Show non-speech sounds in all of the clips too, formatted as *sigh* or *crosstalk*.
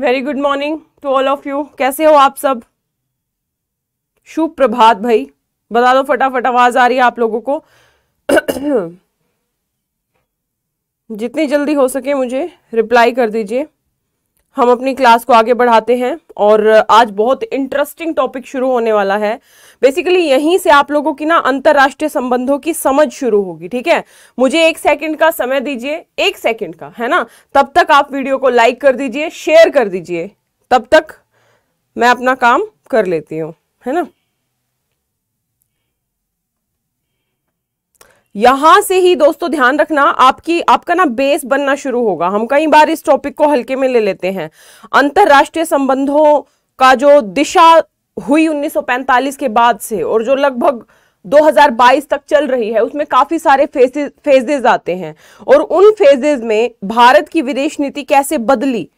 very good morning to all of you कैसे हो आप सब शुभ प्रभात भाई बता दो फटाफट आवाज आ रही है आप लोगों को *coughs* जितनी जल्दी हो सके मुझे रिप्लाई कर दीजिए हम अपनी क्लास को आगे बढ़ाते हैं और आज बहुत इंटरेस्टिंग टॉपिक शुरू होने वाला है बेसिकली यहीं से आप लोगों की ना अंतर्राष्ट्रीय संबंधों की समझ शुरू होगी ठीक है मुझे एक सेकंड का समय दीजिए एक सेकंड का है ना तब तक आप वीडियो को लाइक कर दीजिए शेयर कर दीजिए तब तक मैं अपना काम कर लेती हूँ है ना यहां से ही दोस्तों ध्यान रखना आपकी आपका ना बेस बनना शुरू होगा हम कई बार इस टॉपिक को हल्के में ले लेते हैं अंतरराष्ट्रीय संबंधों का जो दिशा हुई 1945 के बाद से और जो लगभग 2022 तक चल रही है उसमें काफी सारे फेजेज फेजेज आते हैं और उन फेजेज में भारत की विदेश नीति कैसे बदली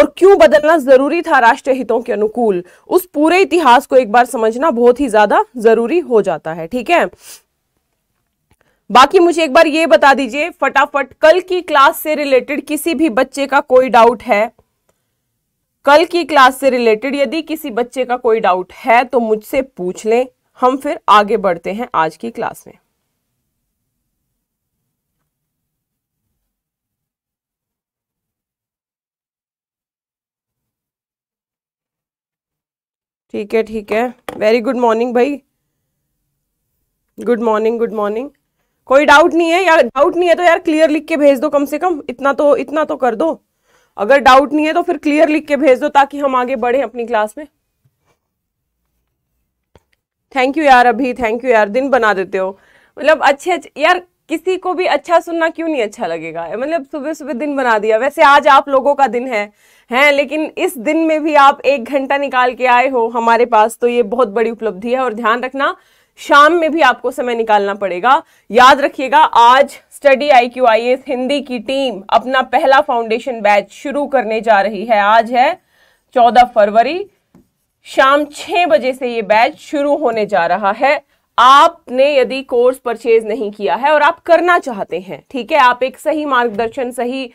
और क्यों बदलना जरूरी था राष्ट्रीय हितों के अनुकूल उस पूरे इतिहास को एक बार समझना बहुत ही ज्यादा जरूरी हो जाता है ठीक है बाकी मुझे एक बार ये बता दीजिए फटाफट कल की क्लास से रिलेटेड किसी भी बच्चे का कोई डाउट है कल की क्लास से रिलेटेड यदि किसी बच्चे का कोई डाउट है तो मुझसे पूछ लें हम फिर आगे बढ़ते हैं आज की क्लास में ठीक है ठीक है वेरी गुड मॉर्निंग भाई गुड मॉर्निंग गुड मॉर्निंग कोई डाउट नहीं है यार डाउट नहीं है तो यार क्लियर लिख के भेज दो कम से कम इतना तो इतना तो कर दो अगर डाउट नहीं है तो फिर क्लियर लिख के भेज दो ताकि हम आगे बढ़े अपनी क्लास में थैंक यू यार अभी थैंक यू यार दिन बना देते हो मतलब अच्छे अच्छे यार किसी को भी अच्छा सुनना क्यों नहीं अच्छा लगेगा मतलब सुबह सुबह दिन बना दिया वैसे आज आप लोगों का दिन है हैं लेकिन इस दिन में भी आप एक घंटा निकाल के आए हो हमारे पास तो ये बहुत बड़ी उपलब्धि है और ध्यान रखना शाम में भी आपको समय निकालना पड़ेगा याद रखिएगा आज study I Q I S Hindi की टीम अपना पहला फाउंडेशन बैच शुरू करने जा रही है आज है चौदह फरवरी शाम छह बजे से ये बैच शुरू होने जा रहा है आपने यदि कोर्स परचेज नहीं किया है और आप करना चाहते हैं ठीक है आप एक सही मार्गदर्शन सही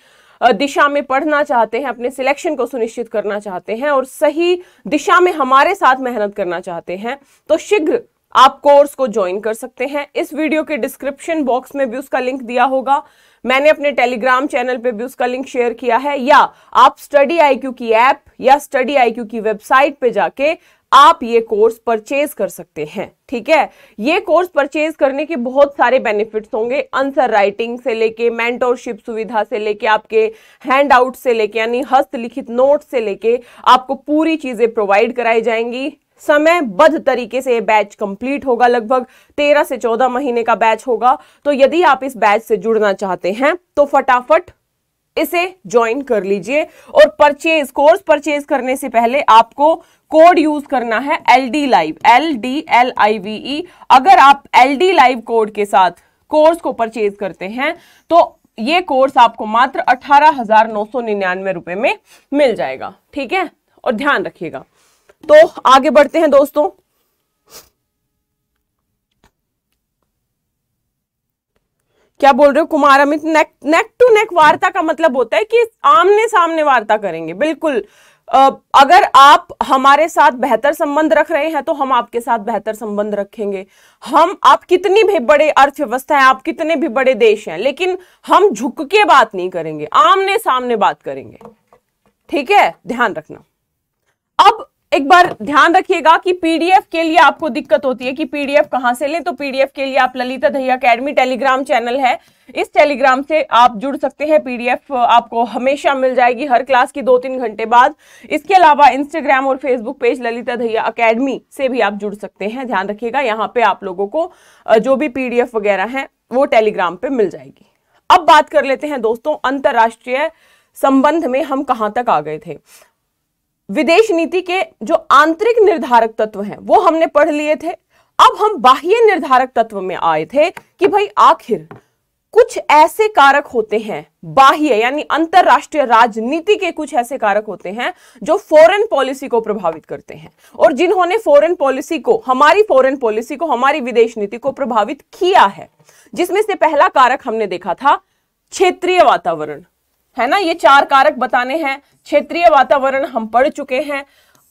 दिशा में पढ़ना चाहते हैं अपने सिलेक्शन को सुनिश्चित करना चाहते हैं और सही दिशा में हमारे साथ मेहनत करना चाहते हैं तो शीघ्र आप कोर्स को ज्वाइन कर सकते हैं इस वीडियो के डिस्क्रिप्शन बॉक्स में भी उसका लिंक दिया होगा मैंने अपने टेलीग्राम चैनल पे भी उसका लिंक शेयर किया है या आप स्टडी आईक्यू की ऐप या स्टडी आईक्यू की वेबसाइट पे जाके आप ये कोर्स परचेज कर सकते हैं ठीक है ये कोर्स परचेज करने के बहुत सारे बेनिफिट्स होंगे आंसर राइटिंग से लेके मेंटोरशिप सुविधा से लेके आपके हैंड आउट से लेके यानी हस्तलिखित नोट से लेके आपको पूरी चीजें प्रोवाइड कराई जाएंगी समयबद्ध तरीके से ये बैच कंप्लीट होगा लगभग तेरह से चौदह महीने का बैच होगा तो यदि आप इस बैच से जुड़ना चाहते हैं तो फटाफट इसे ज्वाइन कर लीजिए और परचेज कोर्स परचेज करने से पहले आपको कोड यूज करना है L D live L D L I V E अगर आप एल डी लाइव कोड के साथ कोर्स को परचेज करते हैं तो ये कोर्स आपको मात्र अठारह हजार नौ सौ निन्यानवे रुपए में मिल जाएगा ठीक है और ध्यान रखिएगा तो आगे बढ़ते हैं दोस्तों क्या बोल रहे हो Kumar Amit neck neck to neck वार्ता का मतलब होता है कि आमने सामने वार्ता करेंगे बिल्कुल अगर आप हमारे साथ बेहतर संबंध रख रहे हैं तो हम आपके साथ बेहतर संबंध रखेंगे हम आप कितनी भी बड़े अर्थव्यवस्था है आप कितने भी बड़े देश हैं लेकिन हम झुक के बात नहीं करेंगे आमने सामने बात करेंगे ठीक है ध्यान रखना अब एक बार ध्यान रखिएगा कि पीडीएफ के लिए आपको दिक्कत होती है कि पीडीएफ कहां से लें तो पीडीएफ के लिए आप Lalita Dahiya academy Telegram channel है इस टेलीग्राम से आप जुड़ सकते हैं पीडीएफ आपको हमेशा मिल जाएगी हर क्लास की दो तीन घंटे बाद इसके अलावा इंस्टाग्राम और Facebook page Lalita Dahiya academy से भी आप जुड़ सकते हैं ध्यान रखिएगा यहाँ पे आप लोगों को जो भी पीडीएफ वगैरह है वो टेलीग्राम पे मिल जाएगी अब बात कर लेते हैं दोस्तों अंतर्राष्ट्रीय संबंध में हम कहां तक आ गए थे विदेश नीति के जो आंतरिक निर्धारक तत्व हैं वो हमने पढ़ लिए थे अब हम बाह्य निर्धारक तत्व में आए थे कि भाई आखिर कुछ ऐसे कारक होते हैं बाह्य यानी अंतरराष्ट्रीय राजनीति के कुछ ऐसे कारक होते हैं जो फॉरेन पॉलिसी को प्रभावित करते हैं और जिन्होंने फॉरेन पॉलिसी को हमारी फॉरेन पॉलिसी को हमारी विदेश नीति को प्रभावित किया है जिसमें से पहला कारक हमने देखा था क्षेत्रीय वातावरण है ना ये चार कारक बताने हैं क्षेत्रीय वातावरण हम पढ़ चुके हैं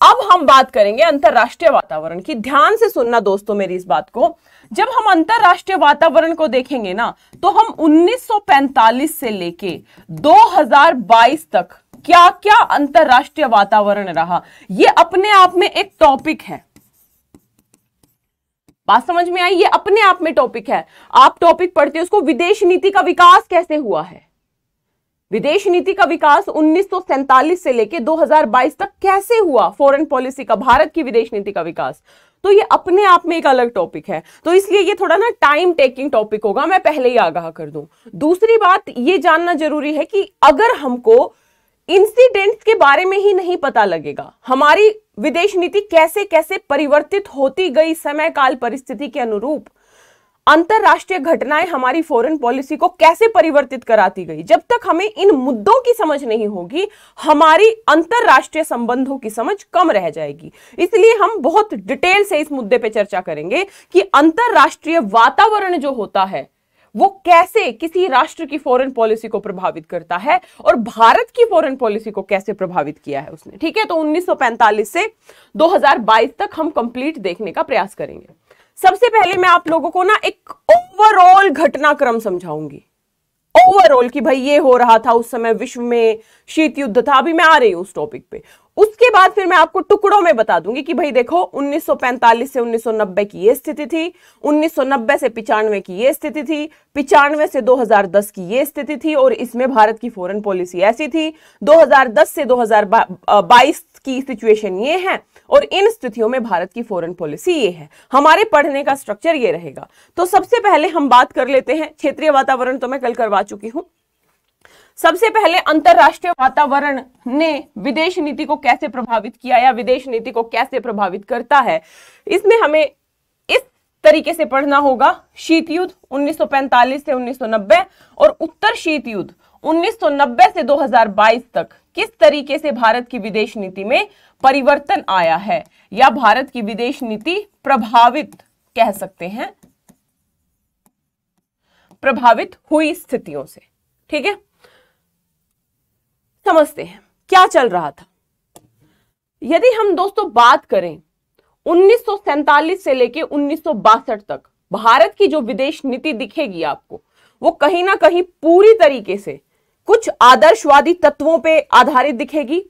अब हम बात करेंगे अंतरराष्ट्रीय वातावरण की ध्यान से सुनना दोस्तों मेरी इस बात को जब हम अंतरराष्ट्रीय वातावरण को देखेंगे ना तो हम 1945 से लेके 2022 तक क्या क्या अंतरराष्ट्रीय वातावरण रहा ये अपने आप में एक टॉपिक है बात समझ में आई ये अपने आप में टॉपिक है आप टॉपिक पढ़ते हो उसको विदेश नीति का विकास कैसे हुआ है विदेश नीति का विकास उन्नीस से लेकर 2022 तक कैसे हुआ फॉरेन पॉलिसी का भारत की विदेश नीति का विकास तो ये अपने आप में एक अलग टॉपिक है तो इसलिए ये थोड़ा ना टाइम टेकिंग टॉपिक होगा मैं पहले ही आगाह कर दूं दूसरी बात ये जानना जरूरी है कि अगर हमको इंसिडेंट के बारे में ही नहीं पता लगेगा हमारी विदेश नीति कैसे कैसे परिवर्तित होती गई समय काल परिस्थिति के अनुरूप अंतरराष्ट्रीय घटनाएं हमारी फॉरेन पॉलिसी को कैसे परिवर्तित कराती गई जब तक हमें इन मुद्दों की समझ नहीं होगी हमारी अंतरराष्ट्रीय संबंधों की समझ कम रह जाएगी इसलिए हम बहुत डिटेल से इस मुद्दे पर चर्चा करेंगे कि अंतरराष्ट्रीय वातावरण जो होता है वो कैसे किसी राष्ट्र की फॉरेन पॉलिसी को प्रभावित करता है और भारत की फॉरेन पॉलिसी को कैसे प्रभावित किया है उसने ठीक है तो 1945 से 2022 तक हम कंप्लीट देखने का प्रयास करेंगे सबसे पहले मैं आप लोगों को ना एक ओवरऑल घटनाक्रम समझाऊंगी ओवरऑल कि भाई ये हो रहा था उस समय विश्व में शीत युद्ध था अभी मैं आ रही हूं उस टॉपिक पे उसके बाद फिर मैं आपको टुकड़ों में बता दूंगी कि भाई देखो 1945 से 1990 की ये स्थिति थी 1990 से पिचानवे की ये स्थिति थी पिचानवे से 2010 की ये स्थिति थी और इसमें भारत की फॉरेन पॉलिसी ऐसी थी 2010 से 2022 की सिचुएशन ये है और इन स्थितियों में भारत की फॉरेन पॉलिसी ये है हमारे पढ़ने का स्ट्रक्चर ये रहेगा तो सबसे पहले हम बात कर लेते हैं क्षेत्रीय वातावरण तो मैं कल करवा चुकी हूं सबसे पहले अंतरराष्ट्रीय वातावरण ने विदेश नीति को कैसे प्रभावित किया या विदेश नीति को कैसे प्रभावित करता है इसमें हमें इस तरीके से पढ़ना होगा शीत युद्ध 1945 से 1990 और उत्तर शीत युद्ध 1990 से 2022 तक किस तरीके से भारत की विदेश नीति में परिवर्तन आया है या भारत की विदेश नीति प्रभावित कह सकते हैं प्रभावित हुई स्थितियों से ठीक है समझते हैं क्या चल रहा था यदि हम दोस्तों बात करें उन्नीस से लेकर उन्नीस तक भारत की जो विदेश नीति दिखेगी आपको वो कहीं ना कहीं पूरी तरीके से कुछ आदर्शवादी तत्वों पे आधारित दिखेगी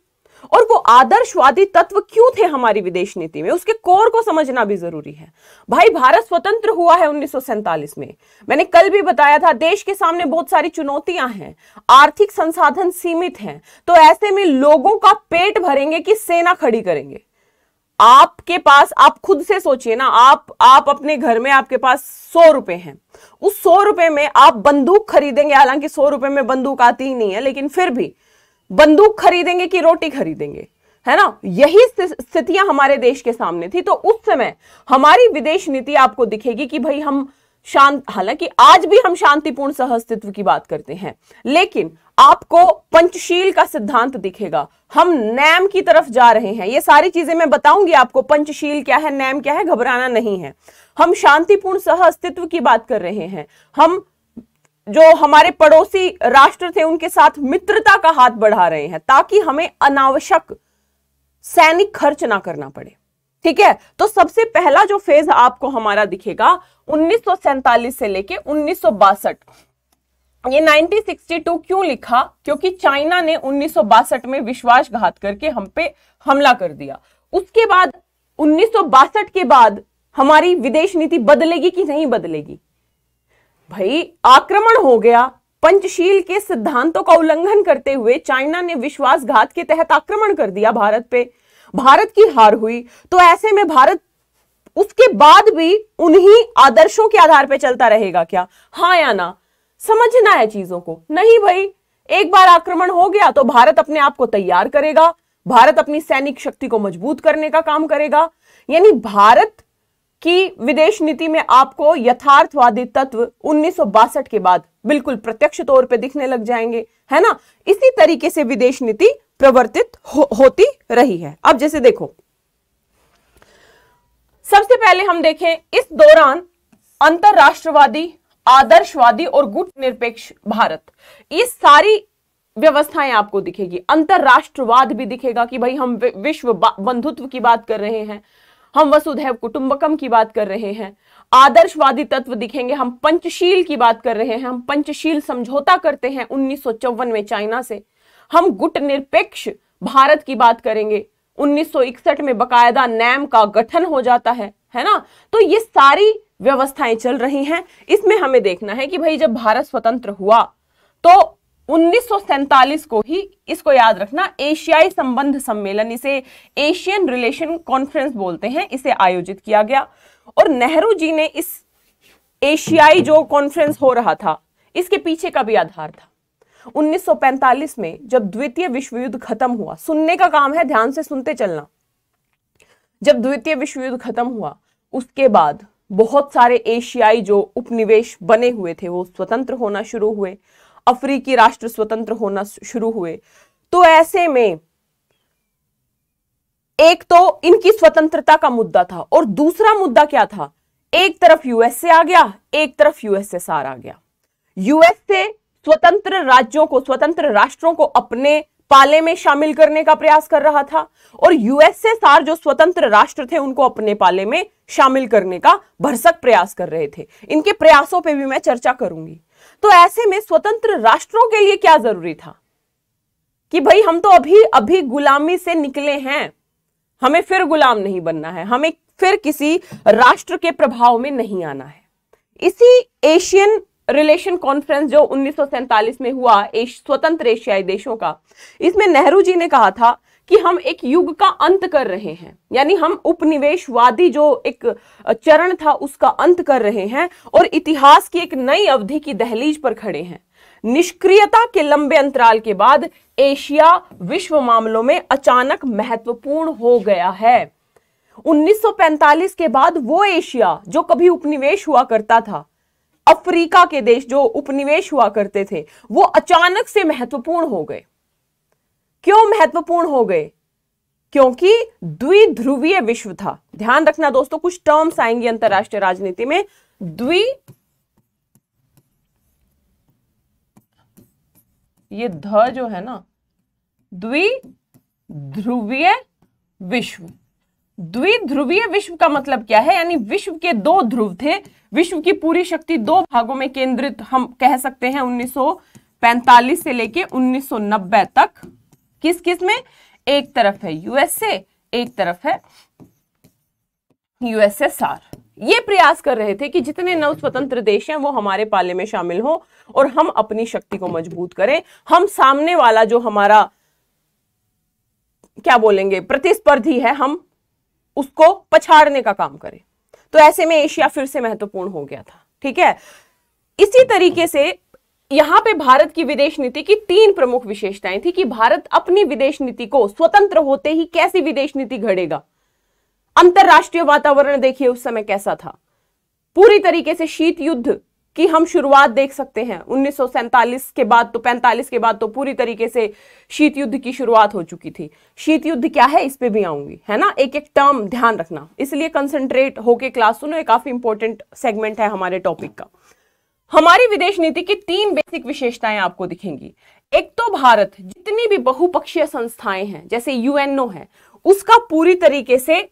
और वो आदर्शवादी तत्व क्यों थे हमारी विदेश नीति में उसके कोर को समझना भी जरूरी है भाई भारत स्वतंत्र हुआ है उन्नीस में मैंने कल भी बताया था देश के सामने बहुत सारी चुनौतियां हैं आर्थिक संसाधन सीमित हैं तो ऐसे में लोगों का पेट भरेंगे कि सेना खड़ी करेंगे आपके पास आप खुद से सोचिए ना आप आप अपने घर में आपके पास सौ रुपए हैं उस सौ रुपए में आप बंदूक खरीदेंगे हालांकि सौ रुपए में बंदूक आती ही नहीं है लेकिन फिर भी बंदूक खरीदेंगे कि रोटी खरीदेंगे है ना यही स्थितियां हमारे देश के सामने थी तो उस समय हमारी विदेश नीति आपको दिखेगी कि भाई हम शांत हालांकि आज भी हम शांतिपूर्ण सह अस्तित्व की बात करते हैं लेकिन आपको पंचशील का सिद्धांत दिखेगा हम नैम की तरफ जा रहे हैं ये सारी चीजें मैं बताऊंगी आपको पंचशील क्या है नैम क्या है घबराना नहीं है हम शांतिपूर्ण सह अस्तित्व की बात कर रहे हैं हम जो हमारे पड़ोसी राष्ट्र थे उनके साथ मित्रता का हाथ बढ़ा रहे हैं ताकि हमें अनावश्यक सैनिक खर्च ना करना पड़े ठीक है तो सबसे पहला जो फेज आपको हमारा दिखेगा उन्नीस से लेके उन्नीस ये 1962 क्यों लिखा क्योंकि चाइना ने उन्नीस में विश्वासघात करके हम पे हमला कर दिया उसके बाद उन्नीस के बाद हमारी विदेश नीति बदलेगी कि नहीं बदलेगी भाई आक्रमण हो गया पंचशील के सिद्धांतों का उल्लंघन करते हुए चाइना ने विश्वासघात के तहत आक्रमण कर दिया भारत पे भारत की हार हुई तो ऐसे में भारत उसके बाद भी उन्हीं आदर्शों के आधार पर चलता रहेगा क्या हाँ या ना समझना है चीजों को नहीं भाई एक बार आक्रमण हो गया तो भारत अपने आप को तैयार करेगा भारत अपनी सैनिक शक्ति को मजबूत करने का काम करेगा यानी भारत कि विदेश नीति में आपको यथार्थवादी तत्व उन्नीस के बाद बिल्कुल प्रत्यक्ष तौर पे दिखने लग जाएंगे है ना इसी तरीके से विदेश नीति प्रवर्तित हो, होती रही है अब जैसे देखो सबसे पहले हम देखें इस दौरान अंतरराष्ट्रवादी आदर्शवादी और गुट निरपेक्ष भारत ये सारी व्यवस्थाएं आपको दिखेगी अंतरराष्ट्रवाद भी दिखेगा कि भाई हम विश्व बंधुत्व की बात कर रहे हैं हम वसुधैव कुटुंबकम की बात कर रहे हैं आदर्शवादी तत्व दिखेंगे हम पंचशील की बात कर रहे हैं हम पंचशील समझौता करते हैं उन्नीस में चाइना से हम गुट निरपेक्ष भारत की बात करेंगे 1961 में बकायदा नैम का गठन हो जाता है है ना तो ये सारी व्यवस्थाएं चल रही हैं इसमें हमें देखना है कि भाई जब भारत स्वतंत्र हुआ तो उन्नीस को ही इसको याद रखना एशियाई संबंध सम्मेलन इसे एशियन रिलेशन कॉन्फ्रेंस बोलते हैं इसे आयोजित किया गया और नेहरू जी ने इस एशियाई जो कॉन्फ्रेंस हो रहा था इसके पीछे का भी आधार था 1945 में जब द्वितीय विश्व युद्ध खत्म हुआ सुनने का काम है ध्यान से सुनते चलना जब द्वितीय विश्व युद्ध खत्म हुआ उसके बाद बहुत सारे एशियाई जो उपनिवेश बने हुए थे वो स्वतंत्र होना शुरू हुए अफ्रीकी राष्ट्र स्वतंत्र होना शुरू हुए तो ऐसे में एक तो इनकी स्वतंत्रता का मुद्दा था और दूसरा मुद्दा क्या था एक तरफ यूएसए आ गया एक तरफ यूएसएसआर आ गया यूएसए स्वतंत्र राज्यों को स्वतंत्र राष्ट्रों को अपने पाले में शामिल करने का प्रयास कर रहा था और यूएसएसआर जो स्वतंत्र राष्ट्र थे उनको अपने पाले में शामिल करने का भरसक प्रयास कर रहे थे इनके प्रयासों पे भी मैं चर्चा करूंगी तो ऐसे में स्वतंत्र राष्ट्रों के लिए क्या जरूरी था कि भाई हम तो अभी अभी गुलामी से निकले हैं हमें फिर गुलाम नहीं बनना है हमें फिर किसी राष्ट्र के प्रभाव में नहीं आना है इसी एशियन रिलेशन कॉन्फ्रेंस जो उन्नीस में हुआ एश, स्वतंत्र एशियाई देशों का इसमें नेहरू जी ने कहा था कि हम एक युग का अंत कर रहे हैं यानी हम उपनिवेशवादी जो एक चरण था उसका अंत कर रहे हैं और इतिहास की एक नई अवधि की दहलीज पर खड़े हैं निष्क्रियता के लंबे अंतराल के बाद एशिया विश्व मामलों में अचानक महत्वपूर्ण हो गया है 1945 के बाद वो एशिया जो कभी उपनिवेश हुआ करता था अफ्रीका के देश जो उपनिवेश हुआ करते थे वो अचानक से महत्वपूर्ण हो गए क्यों महत्वपूर्ण हो गए क्योंकि द्विध्रुवीय विश्व था ध्यान रखना दोस्तों कुछ टर्म्स आएंगे अंतरराष्ट्रीय राजनीति में द्वि ये ध जो है ना द्विध्रुवीय विश्व द्विध्रुवीय विश्व का मतलब क्या है यानी विश्व के दो ध्रुव थे विश्व की पूरी शक्ति दो भागों में केंद्रित हम कह सकते हैं 1945 से लेके 1990 तक किस किस में एक तरफ है यूएसए एक तरफ है यूएसएसआर ये प्रयास कर रहे थे कि जितने नव स्वतंत्र देश हैं वो हमारे पाले में शामिल हो और हम अपनी शक्ति को मजबूत करें हम सामने वाला जो हमारा क्या बोलेंगे प्रतिस्पर्धी है हम उसको पछाड़ने का काम करें तो ऐसे में एशिया फिर से महत्वपूर्ण हो गया था ठीक है इसी तरीके से यहाँ पे भारत की विदेश नीति की तीन प्रमुख विशेषताएं थी कि भारत अपनी विदेश नीति को स्वतंत्र होते ही कैसी विदेश नीति घड़ेगा अंतरराष्ट्रीय वातावरण देखिए उस समय कैसा था पूरी तरीके से शीत युद्ध की हम शुरुआत देख सकते हैं उन्नीस के बाद तो 45 के बाद तो पूरी तरीके से शीत युद्ध की शुरुआत हो चुकी थी शीत युद्ध क्या है इस पे भी आऊंगी है ना एक एक टर्म ध्यान रखना इसलिए कंसंट्रेट होके क्लास सुनो ये काफी इंपॉर्टेंट सेगमेंट है हमारे टॉपिक का हमारी विदेश नीति की तीन बेसिक विशेषताएं आपको दिखेंगी एक तो भारत जितनी भी बहुपक्षीय संस्थाएं हैं जैसे यूएनओ है उसका पूरी तरीके से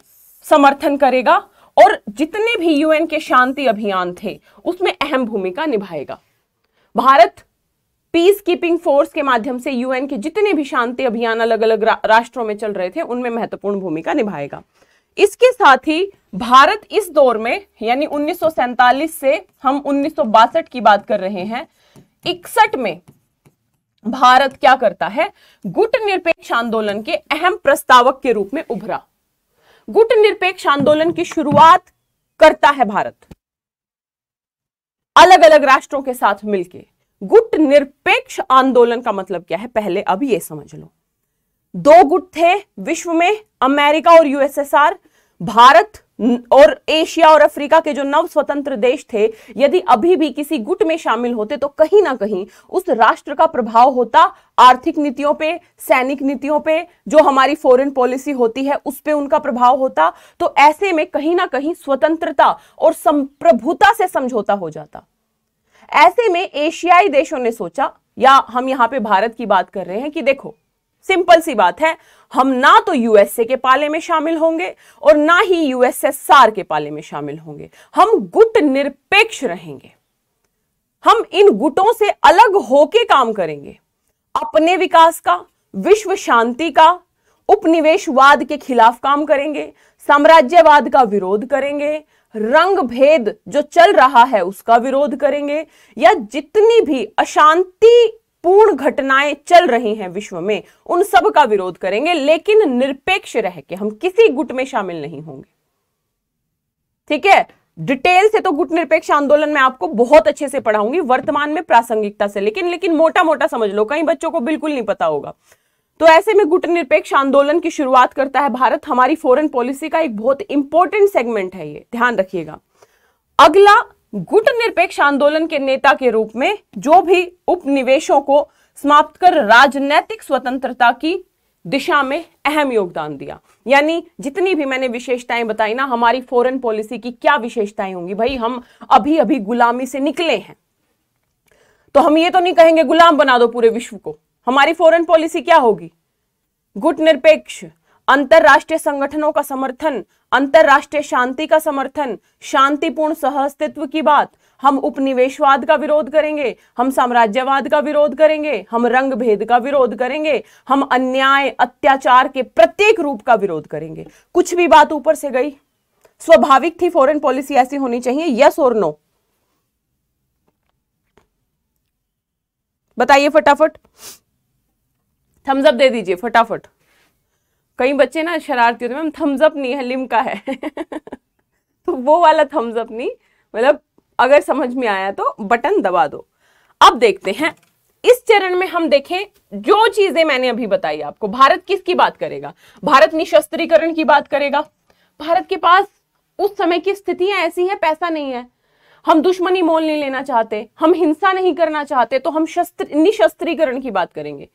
समर्थन करेगा और जितने भी यूएन के शांति अभियान थे उसमें अहम भूमिका निभाएगा भारत पीस कीपिंग फोर्स के माध्यम से यूएन के जितने भी शांति अभियान अलग अलग रा, राष्ट्रों में चल रहे थे उनमें महत्वपूर्ण भूमिका निभाएगा इसके साथ ही भारत इस दौर में यानी उन्नीस से हम उन्नीस की बात कर रहे हैं इकसठ में भारत क्या करता है गुट निरपेक्ष आंदोलन के अहम प्रस्तावक के रूप में उभरा गुट निरपेक्ष आंदोलन की शुरुआत करता है भारत अलग अलग राष्ट्रों के साथ मिलकर गुट निरपेक्ष आंदोलन का मतलब क्या है पहले अब ये समझ लो दो गुट थे विश्व में अमेरिका और यूएसएसआर भारत और एशिया और अफ्रीका के जो नव स्वतंत्र देश थे यदि अभी भी किसी गुट में शामिल होते तो कहीं ना कहीं उस राष्ट्र का प्रभाव होता आर्थिक नीतियों पे सैनिक नीतियों पे जो हमारी फॉरेन पॉलिसी होती है उस पे उनका प्रभाव होता तो ऐसे में कहीं ना कहीं स्वतंत्रता और संप्रभुता से समझौता हो जाता ऐसे में एशियाई देशों ने सोचा या हम यहां पर भारत की बात कर रहे हैं कि देखो सिंपल सी बात है हम ना तो यूएसए के पाले में शामिल होंगे और ना ही यूएसएसआर के पाले में शामिल होंगे हम गुट निरपेक्ष रहेंगे हम इन गुटों से अलग होके काम करेंगे अपने विकास का विश्व शांति का उपनिवेशवाद के खिलाफ काम करेंगे साम्राज्यवाद का विरोध करेंगे रंग भेद जो चल रहा है उसका विरोध करेंगे या जितनी भी अशांति पूर्ण घटनाएं चल रही हैं विश्व में उन सब का विरोध करेंगे लेकिन निरपेक्ष रह के हम किसी गुट में शामिल नहीं होंगे ठीक है डिटेल से तो गुट निरपेक्ष आंदोलन में आपको बहुत अच्छे से पढ़ाऊंगी वर्तमान में प्रासंगिकता से लेकिन लेकिन मोटा मोटा समझ लो कहीं बच्चों को बिल्कुल नहीं पता होगा तो ऐसे में गुट निरपेक्ष आंदोलन की शुरुआत करता है भारत हमारी फॉरेन पॉलिसी का एक बहुत इंपॉर्टेंट सेगमेंट है ये ध्यान रखिएगा अगला गुट निरपेक्ष आंदोलन के नेता के रूप में जो भी उपनिवेशों को समाप्त कर राजनैतिक स्वतंत्रता की दिशा में अहम योगदान दिया यानी जितनी भी मैंने विशेषताएं बताई ना हमारी फॉरेन पॉलिसी की क्या विशेषताएं होंगी भाई हम अभी अभी गुलामी से निकले हैं तो हम ये तो नहीं कहेंगे गुलाम बना दो पूरे विश्व को हमारी फॉरेन पॉलिसी क्या होगी गुट निरपेक्ष अंतरराष्ट्रीय संगठनों का समर्थन अंतर्राष्ट्रीय शांति का समर्थन शांतिपूर्ण सहअस्तित्व की बात हम उपनिवेशवाद का विरोध करेंगे हम साम्राज्यवाद का विरोध करेंगे हम रंग भेद का विरोध करेंगे हम अन्याय अत्याचार के प्रत्येक रूप का विरोध करेंगे कुछ भी बात ऊपर से गई स्वाभाविक थी फॉरेन पॉलिसी ऐसी होनी चाहिए यस और नो बताइए फटाफट थम्सअप दे दीजिए फटाफट कई बच्चे ना शरारती होते मैम थम्सअप नहीं है लिम का है *laughs* तो वो वाला थम्सअप नहीं मतलब अगर समझ में आया तो बटन दबा दो अब देखते हैं इस चरण में हम देखें जो चीजें मैंने अभी बताई आपको भारत किसकी बात करेगा भारत निशस्त्रीकरण की बात करेगा भारत के पास उस समय की स्थितियां ऐसी हैं पैसा नहीं है हम दुश्मनी मोल नहीं लेना चाहते हम हिंसा नहीं करना चाहते तो हम शस्त्र निशस्त्रीकरण की बात करेंगे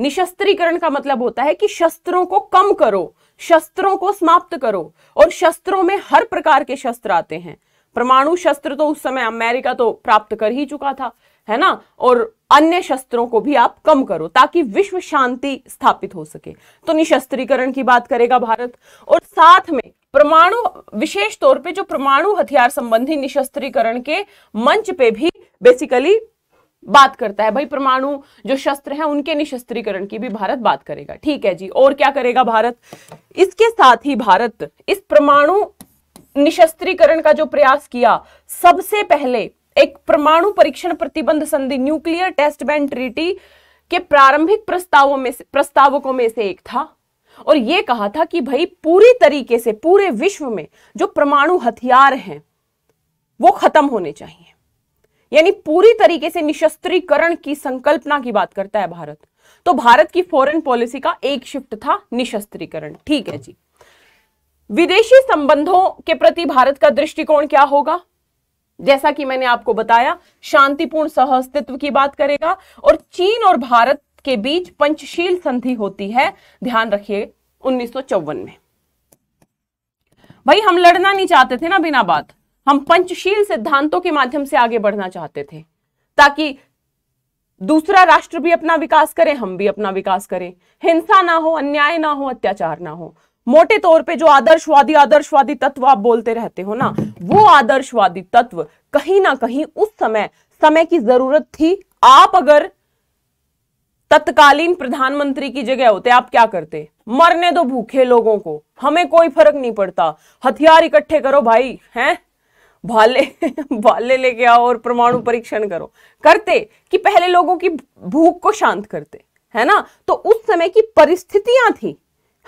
निशस्त्रीकरण का मतलब होता है कि शस्त्रों को कम करो शस्त्रों को समाप्त करो और शस्त्रों में हर प्रकार के शस्त्र आते हैं परमाणु शस्त्र तो उस समय अमेरिका तो प्राप्त कर ही चुका था है ना और अन्य शस्त्रों को भी आप कम करो ताकि विश्व शांति स्थापित हो सके तो निशस्त्रीकरण की बात करेगा भारत और साथ में परमाणु विशेष तौर पे जो परमाणु हथियार संबंधी निशस्त्रीकरण के मंच पे भी बेसिकली बात करता है भाई परमाणु जो शस्त्र हैं उनके निशस्त्रीकरण की भी भारत बात करेगा ठीक है जी और क्या करेगा भारत इसके साथ ही भारत इस परमाणु निशस्त्रीकरण का जो प्रयास किया सबसे पहले एक परमाणु परीक्षण प्रतिबंध संधि न्यूक्लियर टेस्ट बैन ट्रीटी के प्रारंभिक प्रस्तावों में से प्रस्तावकों में से एक था और यह कहा था कि भाई पूरी तरीके से पूरे विश्व में जो परमाणु हथियार हैं वो खत्म होने चाहिए यानी पूरी तरीके से निशस्त्रीकरण की संकल्पना की बात करता है भारत तो भारत की फॉरेन पॉलिसी का एक शिफ्ट था निशस्त्रीकरण ठीक है जी विदेशी संबंधों के प्रति भारत का दृष्टिकोण क्या होगा जैसा कि मैंने आपको बताया शांतिपूर्ण सहअस्तित्व की बात करेगा और चीन और भारत के बीच पंचशील संधि होती है ध्यान रखिए उन्नीस में भाई हम लड़ना नहीं चाहते थे ना बिना बात हम पंचशील सिद्धांतों के माध्यम से आगे बढ़ना चाहते थे ताकि दूसरा राष्ट्र भी अपना विकास करे हम भी अपना विकास करें हिंसा ना हो अन्याय ना हो अत्याचार ना हो मोटे तौर पे जो आदर्शवादी आदर्शवादी तत्व आप बोलते रहते हो ना वो आदर्शवादी तत्व कहीं ना कहीं उस समय समय की जरूरत थी आप अगर तत्कालीन प्रधानमंत्री की जगह होते आप क्या करते मरने दो भूखे लोगों को हमें कोई फर्क नहीं पड़ता हथियार इकट्ठे करो भाई हैं भाले भाले लेके आओ और परमाणु परीक्षण करो करते कि पहले लोगों की भूख को शांत करते है ना तो उस समय की परिस्थितियां थी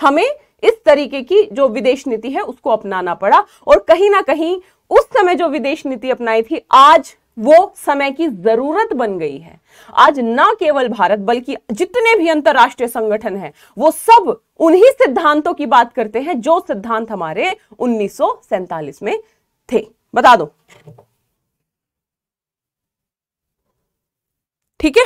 हमें इस तरीके की जो विदेश नीति है उसको अपनाना पड़ा और कहीं ना कहीं उस समय जो विदेश नीति अपनाई थी आज वो समय की जरूरत बन गई है आज ना केवल भारत बल्कि जितने भी अंतर्राष्ट्रीय संगठन हैं वो सब उन्हीं सिद्धांतों की बात करते हैं जो सिद्धांत हमारे उन्नीस में थे बता दो ठीक है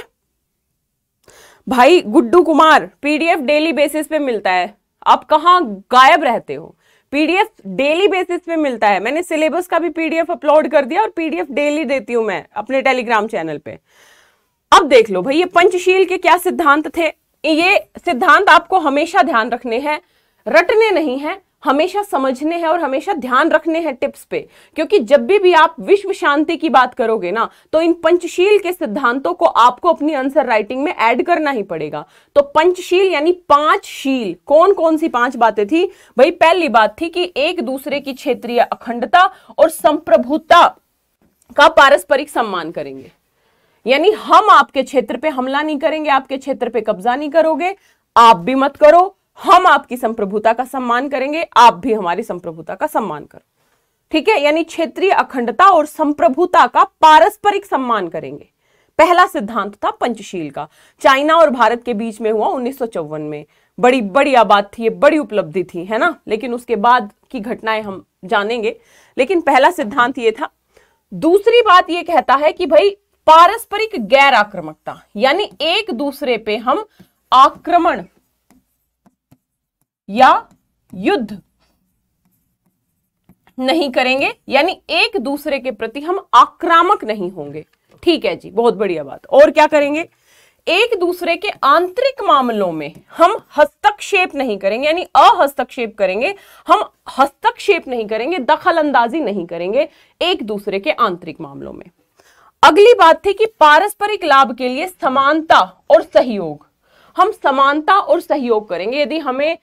भाई Guddu Kumar PDF daily basis पे मिलता है आप कहा गायब रहते हो पीडीएफ डेली बेसिस पे मिलता है मैंने सिलेबस का भी पीडीएफ अपलोड कर दिया और पीडीएफ डेली देती हूं मैं अपने टेलीग्राम चैनल पे अब देख लो भाई ये पंचशील के क्या सिद्धांत थे ये सिद्धांत आपको हमेशा ध्यान रखने हैं रटने नहीं है हमेशा समझने हैं और हमेशा ध्यान रखने हैं टिप्स पे क्योंकि जब भी भी आप विश्व शांति की बात करोगे ना तो इन पंचशील के सिद्धांतों को आपको अपनी आंसर राइटिंग में ऐड करना ही पड़ेगा तो पंचशील यानी पांच शील कौन कौन सी पांच बातें थी भाई पहली बात थी कि एक दूसरे की क्षेत्रीय अखंडता और संप्रभुता का पारस्परिक सम्मान करेंगे यानी हम आपके क्षेत्र पे हमला नहीं करेंगे आपके क्षेत्र पे कब्जा नहीं करोगे आप भी मत करो हम आपकी संप्रभुता का सम्मान करेंगे आप भी हमारी संप्रभुता का सम्मान करो ठीक है यानी क्षेत्रीय अखंडता और संप्रभुता का पारस्परिक सम्मान करेंगे पहला सिद्धांत था पंचशील का चाइना और भारत के बीच में हुआ उन्नीस में बड़ी बड़ी आबाद थी ये बड़ी उपलब्धि थी है ना लेकिन उसके बाद की घटनाएं हम जानेंगे लेकिन पहला सिद्धांत ये था दूसरी बात ये कहता है कि भाई पारस्परिक गैर आक्रमकता यानी एक दूसरे पे हम आक्रमण या युद्ध नहीं करेंगे यानी एक दूसरे के प्रति हम आक्रामक नहीं होंगे ठीक है जी बहुत बढ़िया बात और क्या करेंगे एक दूसरे के आंतरिक मामलों में हम हस्तक्षेप नहीं करेंगे यानी अहस्तक्षेप करेंगे हम हस्तक्षेप नहीं करेंगे दखल अंदाजी नहीं करेंगे एक दूसरे के आंतरिक मामलों में अगली बात थी कि पारस्परिक लाभ के लिए समानता और सहयोग हम समानता और सहयोग करेंगे यदि हमें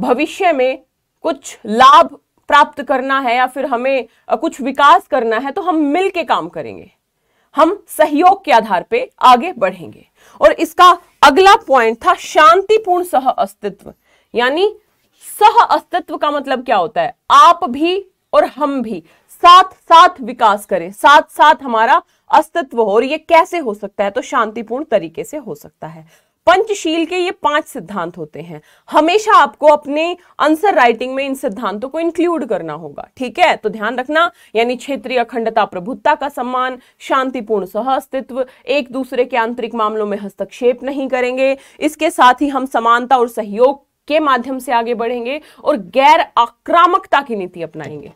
भविष्य में कुछ लाभ प्राप्त करना है या फिर हमें कुछ विकास करना है तो हम मिल काम करेंगे हम सहयोग के आधार पे आगे बढ़ेंगे और इसका अगला पॉइंट था शांतिपूर्ण सह अस्तित्व यानी सह अस्तित्व का मतलब क्या होता है आप भी और हम भी साथ साथ विकास करें साथ साथ हमारा अस्तित्व हो और ये कैसे हो सकता है तो शांतिपूर्ण तरीके से हो सकता है पंचशील के ये पांच सिद्धांत होते हैं हमेशा आपको अपने आंसर राइटिंग में इन सिद्धांतों को इंक्लूड करना होगा ठीक है तो ध्यान रखना यानी क्षेत्रीय अखंडता प्रभुत्ता का सम्मान शांतिपूर्ण सह अस्तित्व एक दूसरे के आंतरिक मामलों में हस्तक्षेप नहीं करेंगे इसके साथ ही हम समानता और सहयोग के माध्यम से आगे बढ़ेंगे और गैर आक्रामकता की नीति अपनाएंगे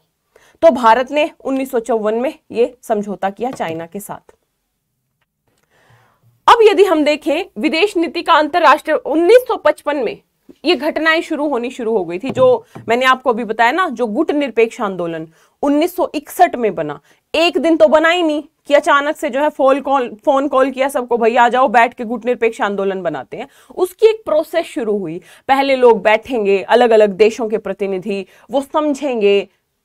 तो भारत ने उन्नीस में यह समझौता किया चाइना के साथ यदि हम देखें विदेश नीति का अंतरराष्ट्रीय 1955 में ये घटनाएं शुरू होनी शुरू हो गई थी जो मैंने आपको अभी बताया ना जो गुट निरपेक्ष आंदोलन 1961 में बना एक दिन तो बना ही नहीं कि अचानक से जो है फोन कॉल फोन कॉल किया सबको भैया आ जाओ बैठ के गुट निरपेक्ष आंदोलन बनाते हैं उसकी एक प्रोसेस शुरू हुई पहले लोग बैठेंगे अलग अलग देशों के प्रतिनिधि वो समझेंगे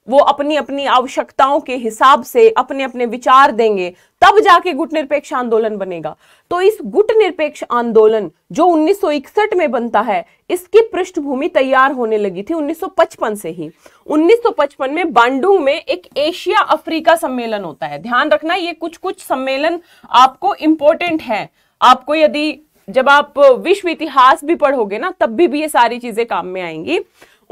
वो अपनी अपनी आवश्यकताओं के हिसाब से अपने अपने विचार देंगे तब जाके गुट निरपेक्ष आंदोलन बनेगा तो इस गुट निरपेक्ष आंदोलन जो 1961 में बनता है इसकी पृष्ठभूमि तैयार होने लगी थी 1955 से ही 1955 में बांडुंग में एक एशिया अफ्रीका सम्मेलन होता है ध्यान रखना ये कुछ कुछ सम्मेलन आपको इंपॉर्टेंट है आपको यदि जब आप विश्व इतिहास भी पढ़ोगे ना तब भी, भी ये सारी चीजें काम में आएंगी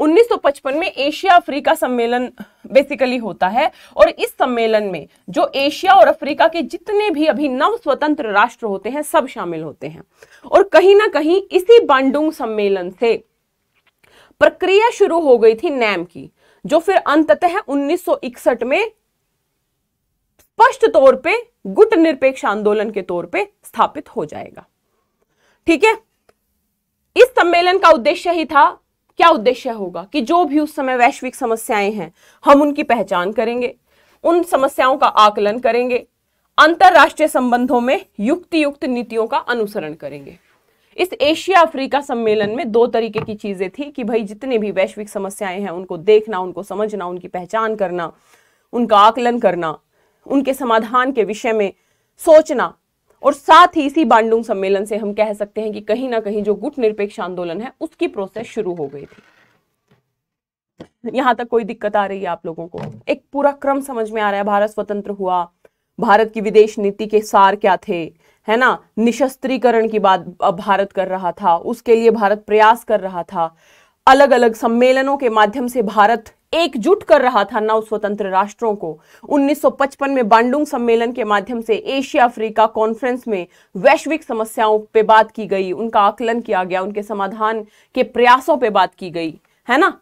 1955 में एशिया अफ्रीका सम्मेलन बेसिकली होता है और इस सम्मेलन में जो एशिया और अफ्रीका के जितने भी अभी नव स्वतंत्र राष्ट्र होते हैं सब शामिल होते हैं और कहीं ना कहीं इसी बांडुंग सम्मेलन से प्रक्रिया शुरू हो गई थी नैम की जो फिर अंततः 1961 में स्पष्ट तौर पे गुट निरपेक्ष आंदोलन के तौर पे स्थापित हो जाएगा ठीक है इस सम्मेलन का उद्देश्य ही था क्या उद्देश्य होगा कि जो भी उस समय वैश्विक समस्याएं हैं हम उनकी पहचान करेंगे उन समस्याओं का आकलन करेंगे अंतरराष्ट्रीय संबंधों में युक्ति युक्त नीतियों का अनुसरण करेंगे इस एशिया अफ्रीका सम्मेलन में दो तरीके की चीजें थी कि भाई जितने भी वैश्विक समस्याएं हैं उनको देखना उनको समझना उनकी पहचान करना उनका आकलन करना उनके समाधान के विषय में सोचना और साथ ही इसी बांडुंग सम्मेलन से हम कह सकते हैं कि कहीं ना कहीं जो गुट निरपेक्ष आंदोलन है उसकी प्रोसेस शुरू हो गई थी यहां तक कोई दिक्कत आ रही है आप लोगों को एक पूरा क्रम समझ में आ रहा है भारत स्वतंत्र हुआ भारत की विदेश नीति के सार क्या थे है ना निशस्त्रीकरण की बात भारत कर रहा था उसके लिए भारत प्रयास कर रहा था अलग अलग सम्मेलनों के माध्यम से भारत एकजुट कर रहा था नव स्वतंत्र राष्ट्रों को 1955 में बांडुंग सम्मेलन के माध्यम से एशिया अफ्रीका कॉन्फ्रेंस में वैश्विक समस्याओं पे बात की गई उनका आकलन किया गया उनके समाधान के प्रयासों पे बात की गई है ना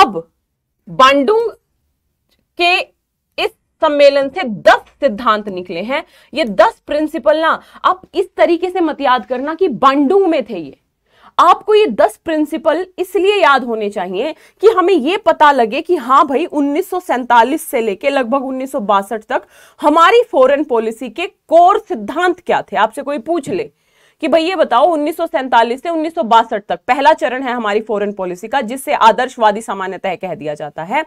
अब बांडुंग के इस सम्मेलन से दस सिद्धांत निकले हैं ये दस प्रिंसिपल ना आप इस तरीके से मत याद करना कि बांडुंग में थे ये आपको ये दस प्रिंसिपल इसलिए याद होने चाहिए कि हमें ये पता लगे कि हाँ भाई उन्नीस से लेके लगभग उन्नीस तक हमारी फॉरेन पॉलिसी के कोर सिद्धांत क्या थे आपसे कोई पूछ ले कि भाई ये बताओ उन्नीस से उन्नीस तक पहला चरण है हमारी फॉरेन पॉलिसी का जिससे आदर्शवादी सामान्यतः कह दिया जाता है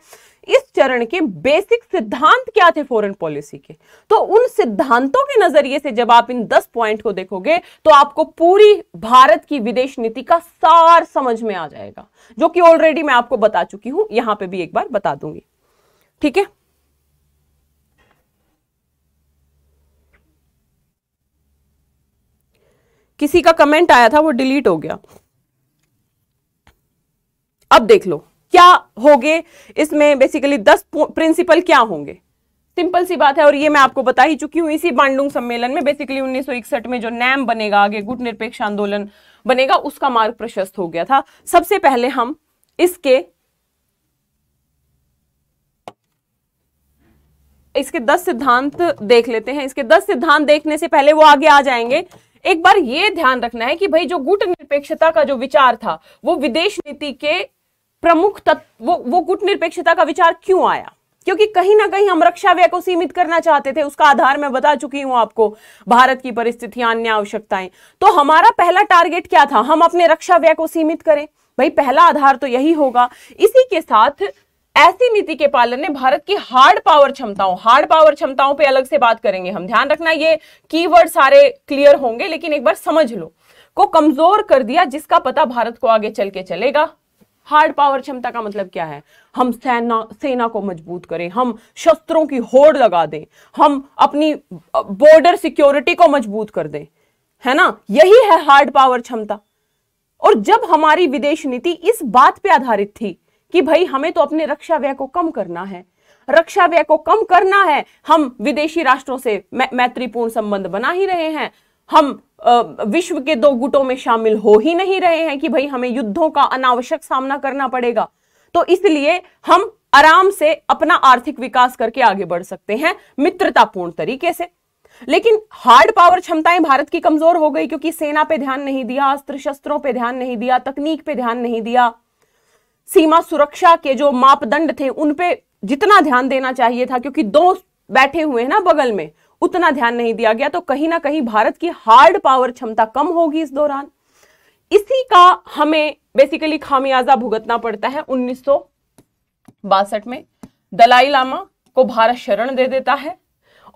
इस चरण के बेसिक सिद्धांत क्या थे फॉरेन पॉलिसी के तो उन सिद्धांतों के नजरिए से जब आप इन दस पॉइंट को देखोगे तो आपको पूरी भारत की विदेश नीति का सार समझ में आ जाएगा जो कि ऑलरेडी मैं आपको बता चुकी हूं यहां पर भी एक बार बता दूंगी ठीक है किसी का कमेंट आया था वो डिलीट हो गया अब देख लो क्या गए इसमें बेसिकली दस प्रिंसिपल क्या होंगे सिंपल सी बात है और ये मैं आपको बता ही चुकी हूं इसी बांडुंग सम्मेलन में बेसिकली 1961 में जो नैम बनेगा आगे गुट निरपेक्ष आंदोलन बनेगा उसका मार्ग प्रशस्त हो गया था सबसे पहले हम इसके इसके दस सिद्धांत देख लेते हैं इसके दस सिद्धांत देखने से पहले वो आगे आ जाएंगे एक बार ये ध्यान रखना है कि भाई जो गुट निरपेक्षता का जो विचार था वो विदेश नीति के प्रमुख तत्व वो गुट निरपेक्षता का विचार क्यों आया क्योंकि कहीं ना कहीं हम रक्षा व्यय को सीमित करना चाहते थे उसका आधार मैं बता चुकी हूं आपको भारत की परिस्थितियां अन्य आवश्यकताएं तो हमारा पहला टारगेट क्या था हम अपने रक्षा व्यय को सीमित करें भाई पहला आधार तो यही होगा इसी के साथ ऐसी नीति के पालन ने भारत की हार्ड पावर क्षमताओं हार्ड पावर क्षमताओं पे अलग से बात करेंगे हम ध्यान रखना ये कीवर्ड सारे क्लियर होंगे लेकिन एक बार समझ लो को कमजोर कर दिया जिसका पता भारत को आगे चल के चलेगा हार्ड पावर क्षमता का मतलब क्या है हम सेना सेना को मजबूत करें हम शस्त्रों की होड़ लगा दें हम अपनी बॉर्डर सिक्योरिटी को मजबूत कर दें है ना यही है हार्ड पावर क्षमता और जब हमारी विदेश नीति इस बात पे आधारित थी कि भाई हमें तो अपने रक्षा व्यय को कम करना है रक्षा व्यय को कम करना है हम विदेशी राष्ट्रों से मै, मैत्रीपूर्ण संबंध बना ही रहे हैं हम विश्व के दो गुटों में शामिल हो ही नहीं रहे हैं कि भाई हमें युद्धों का अनावश्यक सामना करना पड़ेगा तो इसलिए हम आराम से अपना आर्थिक विकास करके आगे बढ़ सकते हैं मित्रतापूर्ण तरीके से लेकिन हार्ड पावर क्षमताएं भारत की कमजोर हो गई क्योंकि सेना पे ध्यान नहीं दिया अस्त्र शस्त्रों पे ध्यान नहीं दिया तकनीक पे ध्यान नहीं दिया सीमा सुरक्षा के जो मापदंड थे उन पे जितना ध्यान देना चाहिए था क्योंकि दो बैठे हुए हैं ना बगल में उतना ध्यान नहीं दिया गया तो कहीं ना कहीं भारत की हार्ड पावर क्षमता कम होगी इस दौरान इसी का हमें बेसिकली खामियाजा भुगतना पड़ता है उन्नीस में दलाई लामा को भारत शरण दे देता है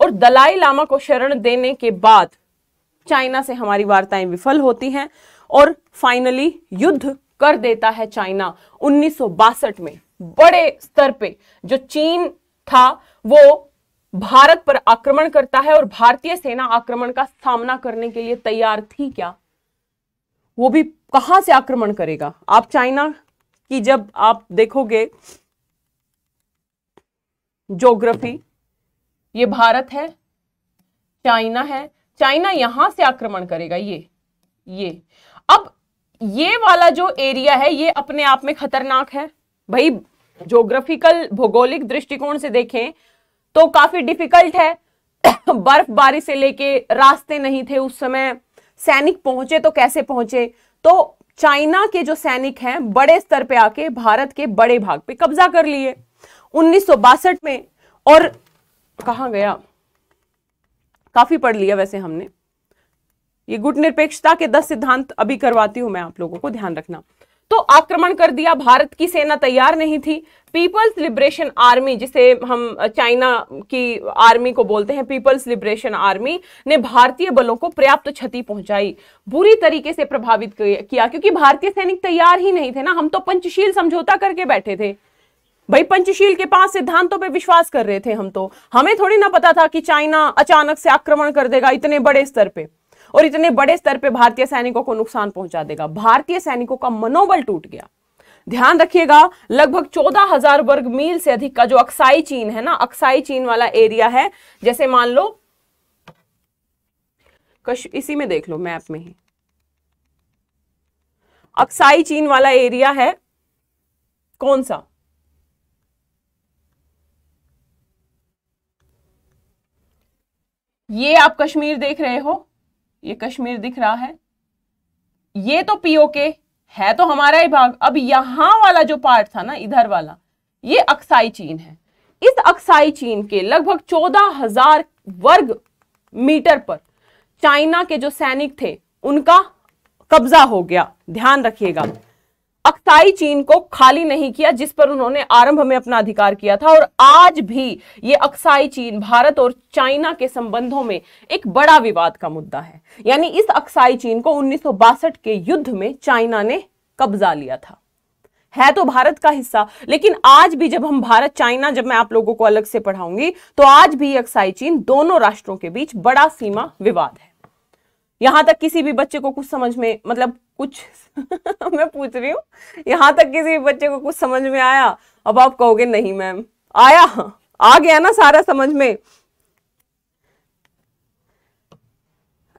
और दलाई लामा को शरण देने के बाद चाइना से हमारी वार्ताएं विफल होती हैं और फाइनली युद्ध कर देता है चाइना उन्नीस में बड़े स्तर पे जो चीन था वो भारत पर आक्रमण करता है और भारतीय सेना आक्रमण का सामना करने के लिए तैयार थी क्या वो भी कहां से आक्रमण करेगा आप चाइना की जब आप देखोगे ज्योग्राफी ये भारत है चाइना है चाइना यहां से आक्रमण करेगा ये ये अब ये वाला जो एरिया है ये अपने आप में खतरनाक है भाई जोग्राफिकल भौगोलिक दृष्टिकोण से देखें तो काफी डिफिकल्ट है *coughs* बर्फबारी से लेके रास्ते नहीं थे उस समय सैनिक पहुंचे तो कैसे पहुंचे तो चाइना के जो सैनिक हैं बड़े स्तर पे आके भारत के बड़े भाग पे कब्जा कर लिए उन्नीस में और कहा गया काफी पढ़ लिया वैसे हमने ये गुट निरपेक्षता के दस सिद्धांत अभी करवाती हूं मैं आप लोगों को ध्यान रखना तो आक्रमण कर दिया भारत की सेना तैयार नहीं थी पीपल्स लिबरेशन आर्मी जिसे हम चाइना की आर्मी को बोलते हैं पीपल्स लिबरेशन आर्मी ने भारतीय बलों को पर्याप्त क्षति पहुंचाई बुरी तरीके से प्रभावित किया क्योंकि भारतीय सैनिक तैयार ही नहीं थे ना हम तो पंचशील समझौता करके बैठे थे भाई पंचशील के पांच सिद्धांतों पे विश्वास कर रहे थे हम तो हमें थोड़ी ना पता था कि चाइना अचानक से आक्रमण कर देगा इतने बड़े स्तर पर और इतने बड़े स्तर पर भारतीय सैनिकों को नुकसान पहुंचा देगा भारतीय सैनिकों का मनोबल टूट गया ध्यान रखिएगा लगभग चौदह हजार वर्ग मील से अधिक का जो अक्साई चीन है ना अक्साई चीन वाला एरिया है जैसे मान लो कश इसी में देख लो मैप में ही अक्साई चीन वाला एरिया है कौन सा ये आप कश्मीर देख रहे हो ये कश्मीर दिख रहा है ये तो पीओके है तो हमारा ही भाग अब यहां वाला जो पार्ट था ना इधर वाला ये अक्साई चीन है इस अक्साई चीन के लगभग चौदह हजार वर्ग मीटर पर चाइना के जो सैनिक थे उनका कब्जा हो गया ध्यान रखिएगा अक्साई चीन को खाली नहीं किया जिस पर उन्होंने आरंभ में अपना अधिकार किया था और आज भी ये अक्साई चीन भारत और चाइना के संबंधों में एक बड़ा विवाद का मुद्दा है यानी इस अक्साई चीन को उन्नीस के युद्ध में चाइना ने कब्जा लिया था है तो भारत का हिस्सा लेकिन आज भी जब हम भारत चाइना जब मैं आप लोगों को अलग से पढ़ाऊंगी तो आज भी अक्साई चीन दोनों राष्ट्रों के बीच बड़ा सीमा विवाद है यहाँ तक किसी भी बच्चे को कुछ समझ में मतलब कुछ *laughs* मैं पूछ रही हूँ यहाँ तक किसी भी बच्चे को कुछ समझ में आया अब आप कहोगे नहीं मैम आया आ गया ना सारा समझ में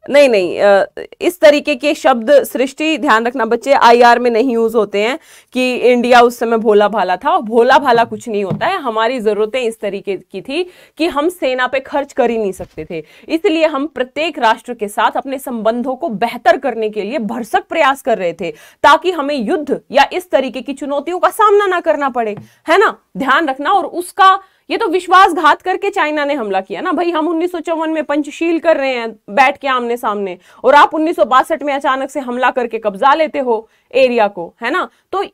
नहीं नहीं इस तरीके के शब्द सृष्टि ध्यान रखना बच्चे आईआर में नहीं यूज होते हैं कि इंडिया उस समय भोला भाला था और भोला भाला कुछ नहीं होता है हमारी ज़रूरतें इस तरीके की थी कि हम सेना पे खर्च कर ही नहीं सकते थे इसलिए हम प्रत्येक राष्ट्र के साथ अपने संबंधों को बेहतर करने के लिए भरसक प्रयास कर रहे थे ताकि हमें युद्ध या इस तरीके की चुनौतियों का सामना ना करना पड़े है ना ध्यान रखना और उसका ये तो विश्वासघात करके चाइना ने हमला किया ना भाई हम उन्नीस में पंचशील कर रहे हैं बैठ के आमने सामने और आप उन्नीस में अचानक से हमला करके कब्जा लेते हो एरिया को है ना तो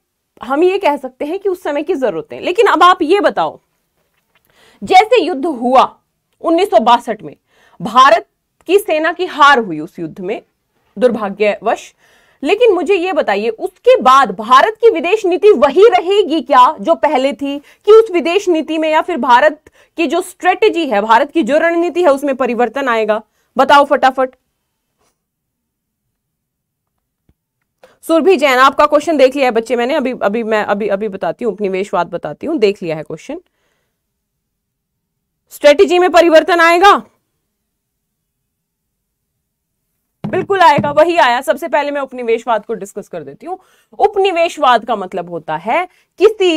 हम ये कह सकते हैं कि उस समय की जरूरतें लेकिन अब आप ये बताओ जैसे युद्ध हुआ उन्नीस में भारत की सेना की हार हुई उस युद्ध में दुर्भाग्यवश लेकिन मुझे ये बताइए उसके बाद भारत की विदेश नीति वही रहेगी क्या जो पहले थी कि उस विदेश नीति में या फिर भारत की जो स्ट्रेटेजी है भारत की जो रणनीति है उसमें परिवर्तन आएगा बताओ फटाफट सुरभि जैन आपका क्वेश्चन देख लिया है बच्चे मैंने अभी अभी मैं अभी अभी बताती अपनी उपनिवेशवाद बताती हूं देख लिया है क्वेश्चन स्ट्रेटेजी में परिवर्तन आएगा बिल्कुल आएगा वही आया सबसे पहले मैं उपनिवेशवाद को डिस्कस कर देती हूं उपनिवेशवाद का मतलब होता है किसी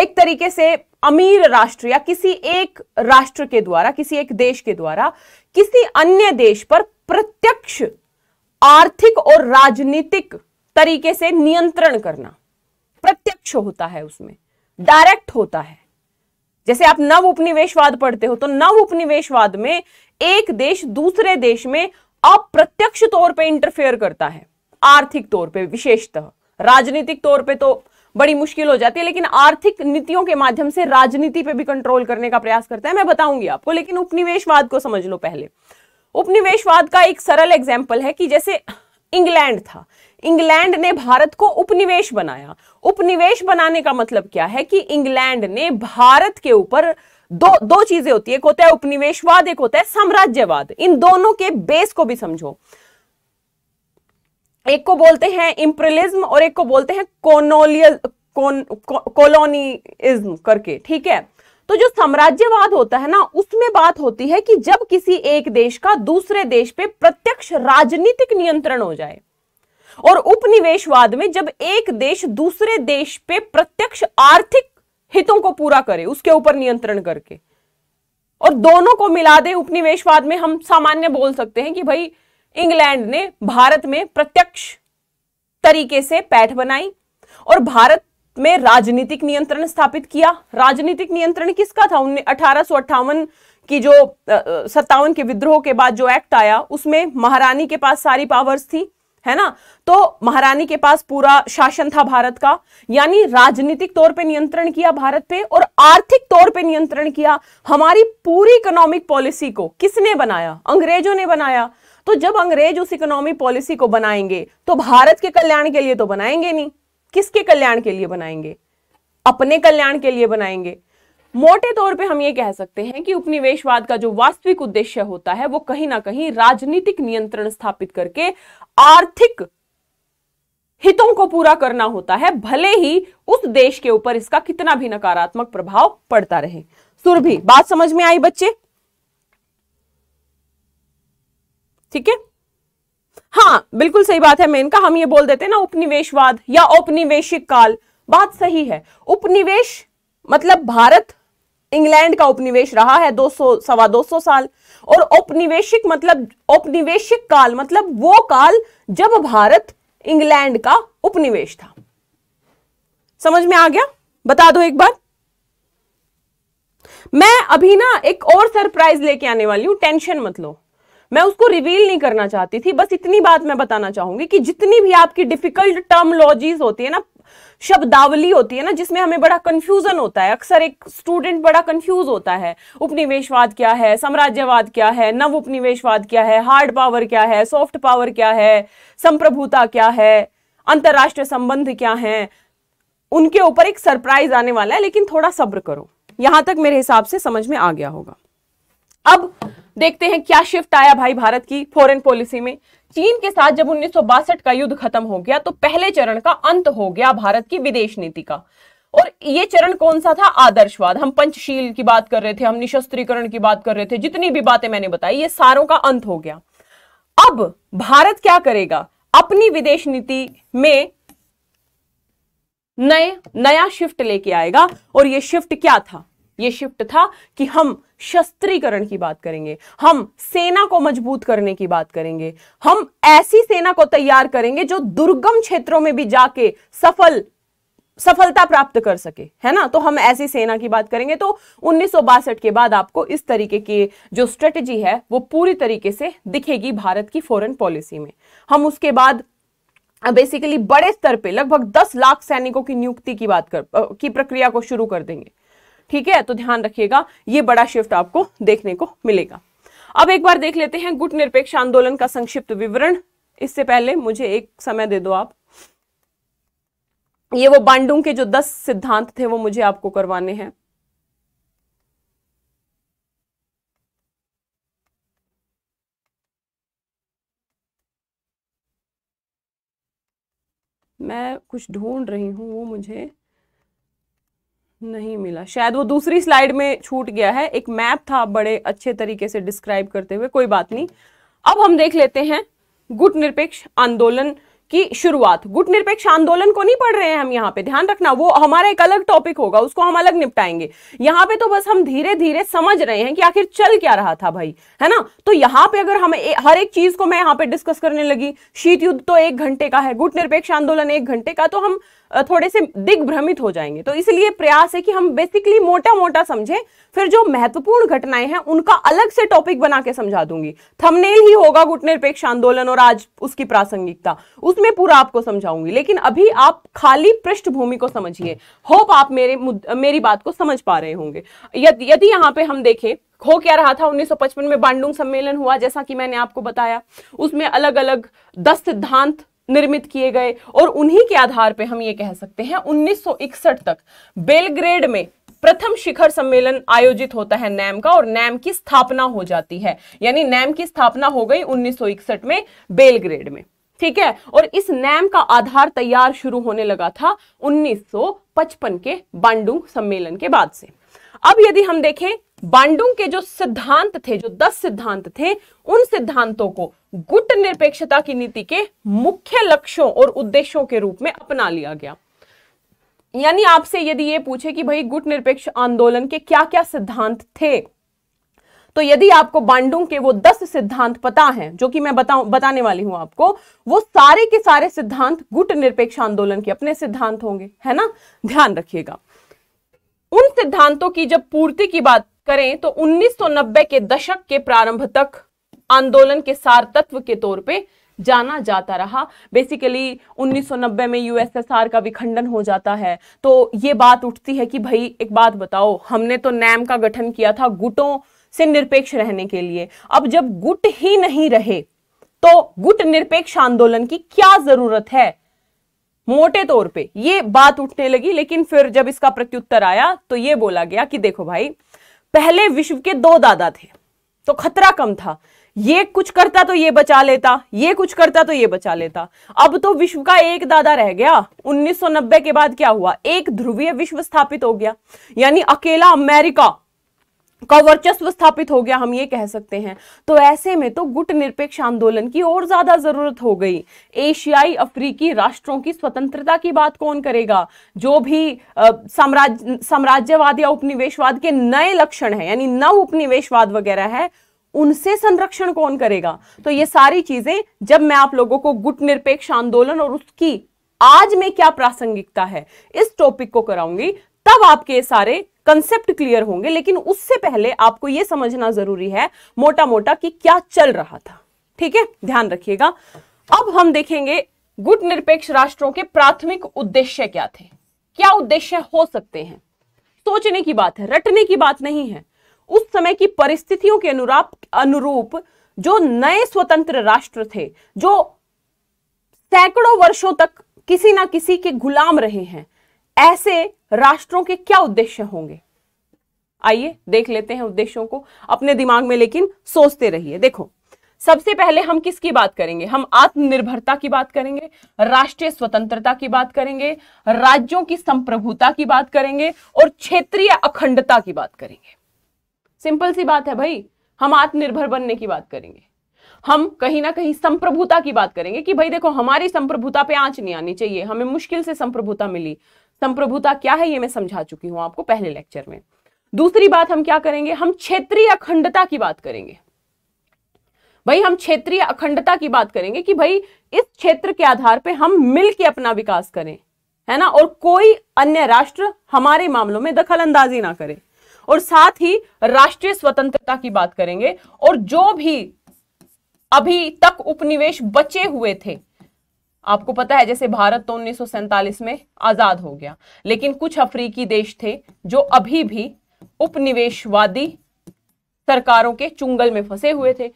एक तरीके से अमीर राष्ट्र या किसी एक राष्ट्र के द्वारा किसी एक देश के द्वारा किसी अन्य देश पर प्रत्यक्ष आर्थिक और राजनीतिक तरीके से नियंत्रण करना प्रत्यक्ष होता है उसमें डायरेक्ट होता है जैसे आप नव उपनिवेशवाद पढ़ते हो तो नव उपनिवेशवाद में एक देश दूसरे देश में अप्रत्यक्ष तौर पे इंटरफेयर करता है आर्थिक तौर पे विशेषतः राजनीतिक तौर पे तो बड़ी मुश्किल हो जाती है लेकिन आर्थिक नीतियों के माध्यम से राजनीति पे भी कंट्रोल करने का प्रयास करता है मैं बताऊंगी आपको लेकिन उपनिवेशवाद को समझ लो पहले उपनिवेशवाद का एक सरल एग्जाम्पल है कि जैसे इंग्लैंड था इंग्लैंड ने भारत को उपनिवेश बनाया उपनिवेश बनाने का मतलब क्या है कि इंग्लैंड ने भारत के ऊपर दो दो चीजें होती है एक होता है उपनिवेशवाद एक होता है साम्राज्यवाद इन दोनों के बेस को भी समझो एक को बोलते हैं इंप्रलिज्म और एक को बोलते हैं कोनोलियल को, करके ठीक है तो जो साम्राज्यवाद होता है ना उसमें बात होती है कि जब किसी एक देश का दूसरे देश पे प्रत्यक्ष राजनीतिक नियंत्रण हो जाए और उपनिवेशवाद में जब एक देश दूसरे देश पे प्रत्यक्ष आर्थिक हितों को पूरा करे उसके ऊपर नियंत्रण करके और दोनों को मिला दे उपनिवेशवाद में हम सामान्य बोल सकते हैं कि भाई इंग्लैंड ने भारत में प्रत्यक्ष तरीके से पैठ बनाई और भारत में राजनीतिक नियंत्रण स्थापित किया राजनीतिक नियंत्रण किसका था उन्हें अठारह की जो सत्तावन के विद्रोह के बाद जो एक्ट आया उसमें महारानी के पास सारी पावर्स थी है ना तो महारानी के पास पूरा शासन था भारत का यानी राजनीतिक तौर पे नियंत्रण किया भारत पे और आर्थिक तौर पे नियंत्रण किया हमारी पूरी इकोनॉमिक पॉलिसी को किसने बनाया अंग्रेजों ने बनाया तो जब अंग्रेज उस इकोनॉमिक पॉलिसी को बनाएंगे तो भारत के कल्याण के लिए तो बनाएंगे नहीं किसके कल्याण के लिए बनाएंगे अपने कल्याण के लिए बनाएंगे मोटे तौर पे हम ये कह सकते हैं कि उपनिवेशवाद का जो वास्तविक उद्देश्य होता है वो कहीं ना कहीं राजनीतिक नियंत्रण स्थापित करके आर्थिक हितों को पूरा करना होता है भले ही उस देश के ऊपर इसका कितना भी नकारात्मक प्रभाव पड़ता रहे सुरभि बात समझ में आई बच्चे ठीक है हाँ बिल्कुल सही बात है इनका हम ये बोल देते हैं ना उपनिवेशवाद या औपनिवेशिक काल बात सही है उपनिवेश मतलब भारत इंग्लैंड का उपनिवेश रहा है दो सौ सवा दो सौ साल और औपनिवेशिक मतलब औपनिवेशिक काल मतलब वो काल जब भारत इंग्लैंड का उपनिवेश था समझ में आ गया बता दो एक बार मैं अभी ना एक और सरप्राइज लेके आने वाली हूं टेंशन मत लो मैं उसको रिवील नहीं करना चाहती थी बस इतनी बात मैं बताना चाहूंगी कि जितनी भी आपकी डिफिकल्ट टर्मोलॉजीज होती है ना शब्दावली होती है ना जिसमें हमें बड़ा कंफ्यूजन होता है अक्सर एक स्टूडेंट बड़ा कंफ्यूज होता है उपनिवेशवाद क्या है साम्राज्यवाद क्या है नव उपनिवेशवाद क्या है हार्ड पावर क्या है सॉफ्ट पावर क्या है संप्रभुता क्या है अंतर्राष्ट्रीय संबंध क्या है उनके ऊपर एक सरप्राइज आने वाला है लेकिन थोड़ा सब्र करो यहां तक मेरे हिसाब से समझ में आ गया होगा अब देखते हैं क्या शिफ्ट आया भाई भारत की फॉरेन पॉलिसी में चीन के साथ जब उन्नीस का युद्ध खत्म हो गया तो पहले चरण का अंत हो गया भारत की विदेश नीति का और ये चरण कौन सा था आदर्शवाद हम पंचशील की बात कर रहे थे हम निशस्त्रीकरण की बात कर रहे थे जितनी भी बातें मैंने बताई ये सारों का अंत हो गया अब भारत क्या करेगा अपनी विदेश नीति में नए नया शिफ्ट लेके आएगा और ये शिफ्ट क्या था ये शिफ्ट था कि हम शस्त्रीकरण की बात करेंगे हम सेना को मजबूत करने की बात करेंगे हम ऐसी सेना को तैयार करेंगे जो दुर्गम क्षेत्रों में भी जाके सफल सफलता प्राप्त कर सके है ना तो हम ऐसी सेना की बात करेंगे तो उन्नीस के बाद आपको इस तरीके की जो स्ट्रेटेजी है वो पूरी तरीके से दिखेगी भारत की फॉरेन पॉलिसी में हम उसके बाद बेसिकली बड़े स्तर पे लगभग 10 लाख सैनिकों की नियुक्ति की बात कर की प्रक्रिया को शुरू कर देंगे ठीक है तो ध्यान रखिएगा ये बड़ा शिफ्ट आपको देखने को मिलेगा अब एक बार देख लेते हैं गुट निरपेक्ष आंदोलन का संक्षिप्त विवरण इससे पहले मुझे एक समय दे दो आप ये वो बांडुंग के जो दस सिद्धांत थे वो मुझे आपको करवाने हैं मैं कुछ ढूंढ रही हूं वो मुझे नहीं मिला शायद वो दूसरी स्लाइड में छूट गया है एक मैप था बड़े अच्छे तरीके से डिस्क्राइब करते हुए कोई बात नहीं अब हम देख लेते हैं गुट निरपेक्ष आंदोलन की शुरुआत गुट निरपेक्ष आंदोलन को नहीं पढ़ रहे हैं हम यहाँ पे ध्यान रखना वो हमारा एक अलग टॉपिक होगा उसको हम अलग निपटाएंगे यहाँ पे तो बस हम धीरे धीरे समझ रहे हैं कि आखिर चल क्या रहा था भाई है ना तो यहाँ पे अगर हम ए, हर एक चीज को मैं यहाँ पे डिस्कस करने लगी शीत युद्ध तो एक घंटे का है गुट निरपेक्ष आंदोलन एक घंटे का तो हम थोड़े से दिग्भ्रमित हो जाएंगे तो इसलिए प्रयास है कि हम बेसिकली मोटा मोटा समझें फिर जो महत्वपूर्ण घटनाएं हैं उनका अलग से टॉपिक बना के समझा दूंगी थमनेल ही होगा गुट निरपेक्ष आंदोलन और आज उसकी प्रासंगिकता उसमें पूरा आपको समझाऊंगी लेकिन अभी आप खाली पृष्ठभूमि को समझिए होप आप मेरे मेरी बात को समझ पा रहे होंगे यदि यहाँ पे हम देखें हो क्या रहा था 1955 में बांडुंग सम्मेलन हुआ जैसा कि मैंने आपको बताया उसमें अलग अलग दस सिद्धांत निर्मित किए गए और उन्हीं के आधार पर हम ये कह सकते हैं 1961 तक बेलग्रेड में प्रथम शिखर सम्मेलन आयोजित होता है नैम का और नैम की स्थापना हो जाती है यानी नैम की स्थापना हो गई 1961 में बेलग्रेड में ठीक है और इस नैम का आधार तैयार शुरू होने लगा था 1955 के बांडुंग सम्मेलन के बाद से अब यदि हम देखें बांडुंग के जो सिद्धांत थे जो दस सिद्धांत थे उन सिद्धांतों को गुट निरपेक्षता की नीति के मुख्य लक्ष्यों और उद्देश्यों के रूप में अपना लिया गया यानी आपसे यदि ये पूछे कि भाई गुट निरपेक्ष आंदोलन के क्या क्या सिद्धांत थे तो यदि आपको बांडुंग के वो दस सिद्धांत पता हैं जो कि मैं बताऊं बताने वाली हूं आपको वो सारे के सारे सिद्धांत गुट निरपेक्ष आंदोलन के अपने सिद्धांत होंगे है ना ध्यान रखिएगा उन सिद्धांतों की जब पूर्ति की बात करें तो 1990 के दशक के प्रारंभ तक आंदोलन के सार तत्व के तौर पे जाना जाता रहा बेसिकली 1990 में यूएसएसआर का विखंडन हो जाता है तो ये बात उठती है कि भाई एक बात बताओ हमने तो नैम का गठन किया था गुटों से निरपेक्ष रहने के लिए अब जब गुट ही नहीं रहे तो गुट निरपेक्ष आंदोलन की क्या जरूरत है मोटे तौर पे ये बात उठने लगी लेकिन फिर जब इसका प्रत्युत्तर आया तो ये बोला गया कि देखो भाई पहले विश्व के दो दादा थे तो खतरा कम था ये कुछ करता तो ये बचा लेता ये कुछ करता तो ये बचा लेता अब तो विश्व का एक दादा रह गया 1990 के बाद क्या हुआ एक ध्रुवीय विश्व स्थापित हो गया यानी अकेला अमेरिका का वर्चस्व स्थापित हो गया हम ये कह सकते हैं तो ऐसे में तो गुट निरपेक्ष आंदोलन की और ज्यादा जरूरत हो गई एशियाई अफ्रीकी राष्ट्रों की स्वतंत्रता की बात कौन करेगा जो भी साम्राज्य साम्राज्यवाद या उपनिवेशवाद के नए लक्षण है यानी नव उपनिवेशवाद वगैरह है उनसे संरक्षण कौन करेगा तो ये सारी चीजें जब मैं आप लोगों को गुट निरपेक्ष आंदोलन और उसकी आज में क्या प्रासंगिकता है इस टॉपिक को कराऊंगी तब आपके सारे कंसेप्ट क्लियर होंगे लेकिन उससे पहले आपको यह समझना जरूरी है मोटा मोटा कि क्या चल रहा था ठीक है ध्यान रखिएगा अब हम देखेंगे गुट निरपेक्ष राष्ट्रों के प्राथमिक उद्देश्य क्या थे क्या उद्देश्य हो सकते हैं सोचने की बात है रटने की बात नहीं है उस समय की परिस्थितियों के अनुराप अनुरूप जो नए स्वतंत्र राष्ट्र थे जो सैकड़ों वर्षों तक किसी ना किसी के गुलाम रहे हैं ऐसे राष्ट्रों के क्या उद्देश्य होंगे आइए देख लेते हैं उद्देश्यों को अपने दिमाग में लेकिन सोचते रहिए देखो सबसे पहले हम किसकी बात करेंगे हम आत्मनिर्भरता की बात करेंगे राष्ट्रीय स्वतंत्रता की बात करेंगे राज्यों की संप्रभुता की बात करेंगे और क्षेत्रीय अखंडता की बात करेंगे सिंपल सी बात है भाई हम आत्मनिर्भर बनने की बात करेंगे हम कहीं ना कहीं संप्रभुता की बात करेंगे कि भाई देखो हमारी संप्रभुता पे आंच नहीं आनी चाहिए हमें मुश्किल से संप्रभुता मिली संप्रभुता क्या है ये मैं समझा चुकी हूं आपको पहले लेक्चर में दूसरी बात हम क्या करेंगे हम क्षेत्रीय अखंडता की बात करेंगे भाई हम क्षेत्रीय अखंडता की बात करेंगे कि भाई इस क्षेत्र के आधार पर हम मिल के अपना विकास करें है ना और कोई अन्य राष्ट्र हमारे मामलों में दखल अंदाजी ना करें और साथ ही राष्ट्रीय स्वतंत्रता की बात करेंगे और जो भी अभी तक उपनिवेश बचे हुए थे आपको पता है जैसे भारत तो उन्नीस में आजाद हो गया लेकिन कुछ अफ्रीकी देश थे जो अभी भी उपनिवेशवादी सरकारों के चुंगल में फंसे हुए थे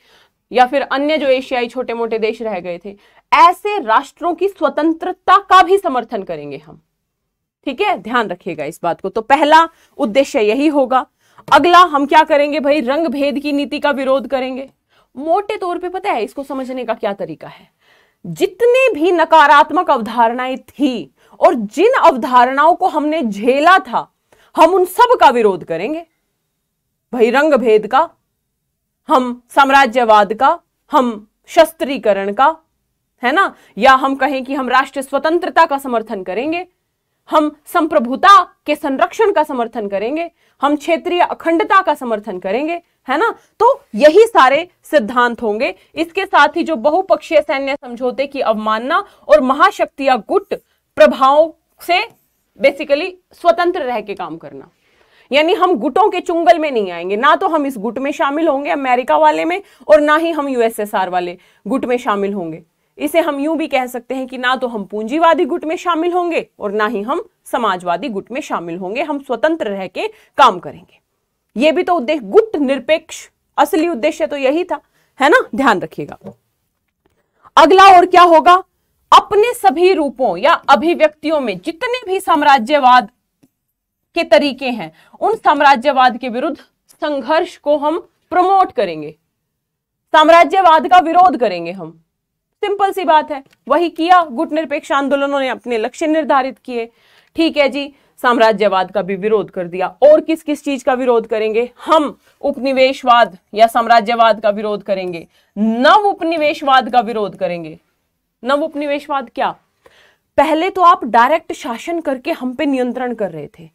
या फिर अन्य जो एशियाई छोटे मोटे देश रह गए थे ऐसे राष्ट्रों की स्वतंत्रता का भी समर्थन करेंगे हम ठीक है ध्यान रखिएगा इस बात को तो पहला उद्देश्य यही होगा अगला हम क्या करेंगे भाई रंग भेद की नीति का विरोध करेंगे मोटे तौर पे पता है इसको समझने का क्या तरीका है जितने भी नकारात्मक अवधारणाएं थी और जिन अवधारणाओं को हमने झेला था हम उन सब का विरोध करेंगे भाई रंग भेद का हम साम्राज्यवाद का हम शस्त्रीकरण का है ना या हम कहें कि हम राष्ट्र स्वतंत्रता का समर्थन करेंगे हम संप्रभुता के संरक्षण का समर्थन करेंगे हम क्षेत्रीय अखंडता का समर्थन करेंगे है ना तो यही सारे सिद्धांत होंगे इसके साथ ही जो बहुपक्षीय सैन्य समझौते की अवमानना और महाशक्तियां गुट प्रभावों से बेसिकली स्वतंत्र रह के काम करना यानी हम गुटों के चुंगल में नहीं आएंगे ना तो हम इस गुट में शामिल होंगे अमेरिका वाले में और ना ही हम यूएसएसआर वाले गुट में शामिल होंगे इसे हम यूं भी कह सकते हैं कि ना तो हम पूंजीवादी गुट में शामिल होंगे और ना ही हम समाजवादी गुट में शामिल होंगे हम स्वतंत्र रह के काम करेंगे ये भी तो उद्देश्य गुट निरपेक्ष असली उद्देश्य तो यही था है ना ध्यान रखिएगा अगला और क्या होगा अपने सभी रूपों या अभिव्यक्तियों में जितने भी साम्राज्यवाद के तरीके हैं उन साम्राज्यवाद के विरुद्ध संघर्ष को हम प्रमोट करेंगे साम्राज्यवाद का विरोध करेंगे हम सिंपल सी बात है वही किया गुट निरपेक्ष आंदोलनों ने अपने लक्ष्य निर्धारित किए ठीक है जी साम्राज्यवाद का भी विरोध कर दिया और किस किस चीज का विरोध करेंगे हम उपनिवेशवाद या साम्राज्यवाद का विरोध करेंगे नव उपनिवेशवाद का विरोध करेंगे नव उपनिवेशवाद क्या पहले तो आप डायरेक्ट शासन करके हम पे नियंत्रण कर रहे थे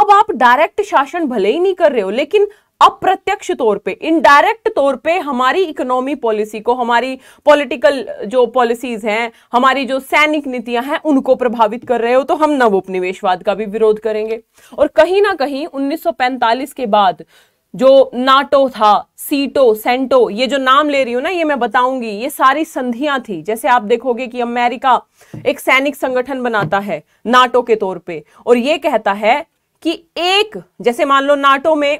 अब आप डायरेक्ट शासन भले ही नहीं कर रहे हो लेकिन अप्रत्यक्ष तौर पे इनडायरेक्ट तौर पे हमारी इकोनॉमी पॉलिसी को हमारी पॉलिटिकल जो पॉलिसीज हैं हमारी जो सैनिक नीतियां हैं उनको प्रभावित कर रहे हो तो हम नव उपनिवेशवाद का भी विरोध करेंगे और कहीं ना कहीं 1945 के बाद जो नाटो था सीटो सेंटो ये जो नाम ले रही हूं ना ये मैं बताऊंगी ये सारी संधियां थी जैसे आप देखोगे कि अमेरिका एक सैनिक संगठन बनाता है नाटो के तौर पे और ये कहता है कि एक जैसे मान लो नाटो में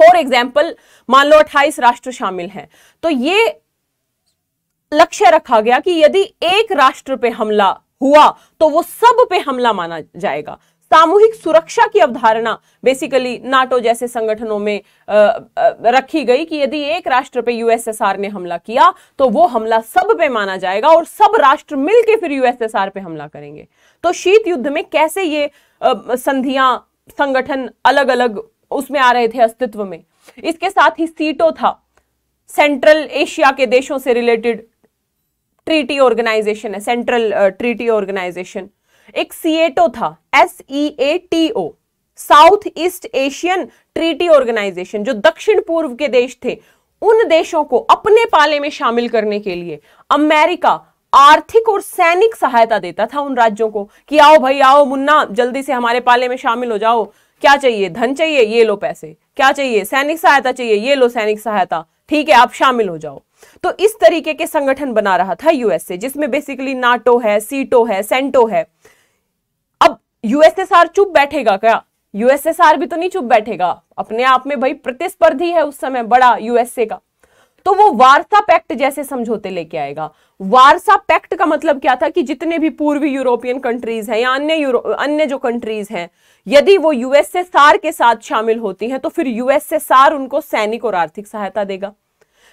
फॉर एग्जाम्पल मान लो अट्ठाईस राष्ट्र शामिल हैं तो ये लक्ष्य रखा गया कि यदि एक राष्ट्र पे हमला हुआ तो वो सब पे हमला माना जाएगा सामूहिक सुरक्षा की अवधारणा बेसिकली नाटो जैसे संगठनों में आ, आ, रखी गई कि यदि एक राष्ट्र पे यूएसएसआर ने हमला किया तो वो हमला सब पे माना जाएगा और सब राष्ट्र मिलके फिर यूएसएसआर पे हमला करेंगे तो शीत युद्ध में कैसे ये संधियां संगठन अलग अलग उसमें आ रहे थे अस्तित्व में इसके साथ ही सीटो था सेंट्रल एशिया के देशों से रिलेटेड ट्रीटी ऑर्गेनाइजेशन है सेंट्रल ट्रीटी ऑर्गेनाइजेशन एक सीएटो था S E A T O south east Asian treaty organization जो दक्षिण पूर्व के देश थे उन देशों को अपने पाले में शामिल करने के लिए अमेरिका आर्थिक और सैनिक सहायता देता था उन राज्यों को कि आओ भाई आओ मुन्ना जल्दी से हमारे पाले में शामिल हो जाओ क्या चाहिए धन चाहिए ये लो पैसे क्या चाहिए सैनिक सहायता चाहिए ये लो सैनिक सहायता ठीक है आप शामिल हो जाओ तो इस तरीके के संगठन बना रहा था यूएसए जिसमें बेसिकली नाटो है सीटो है सेंटो e है अब यूएसएसआर चुप बैठेगा क्या यूएसएसआर भी तो नहीं चुप बैठेगा अपने आप में भाई प्रतिस्पर्धी है उस समय बड़ा यूएसए का तो वो वारसा पैक्ट जैसे समझौते लेके आएगा वारसा पैक्ट का मतलब क्या था कि जितने भी पूर्वी यूरोपियन कंट्रीज हैं या अन्य अन्य जो कंट्रीज हैं यदि वो यूएसएसआर के साथ शामिल होती हैं तो फिर यूएसएसआर उनको सैनिक और आर्थिक सहायता देगा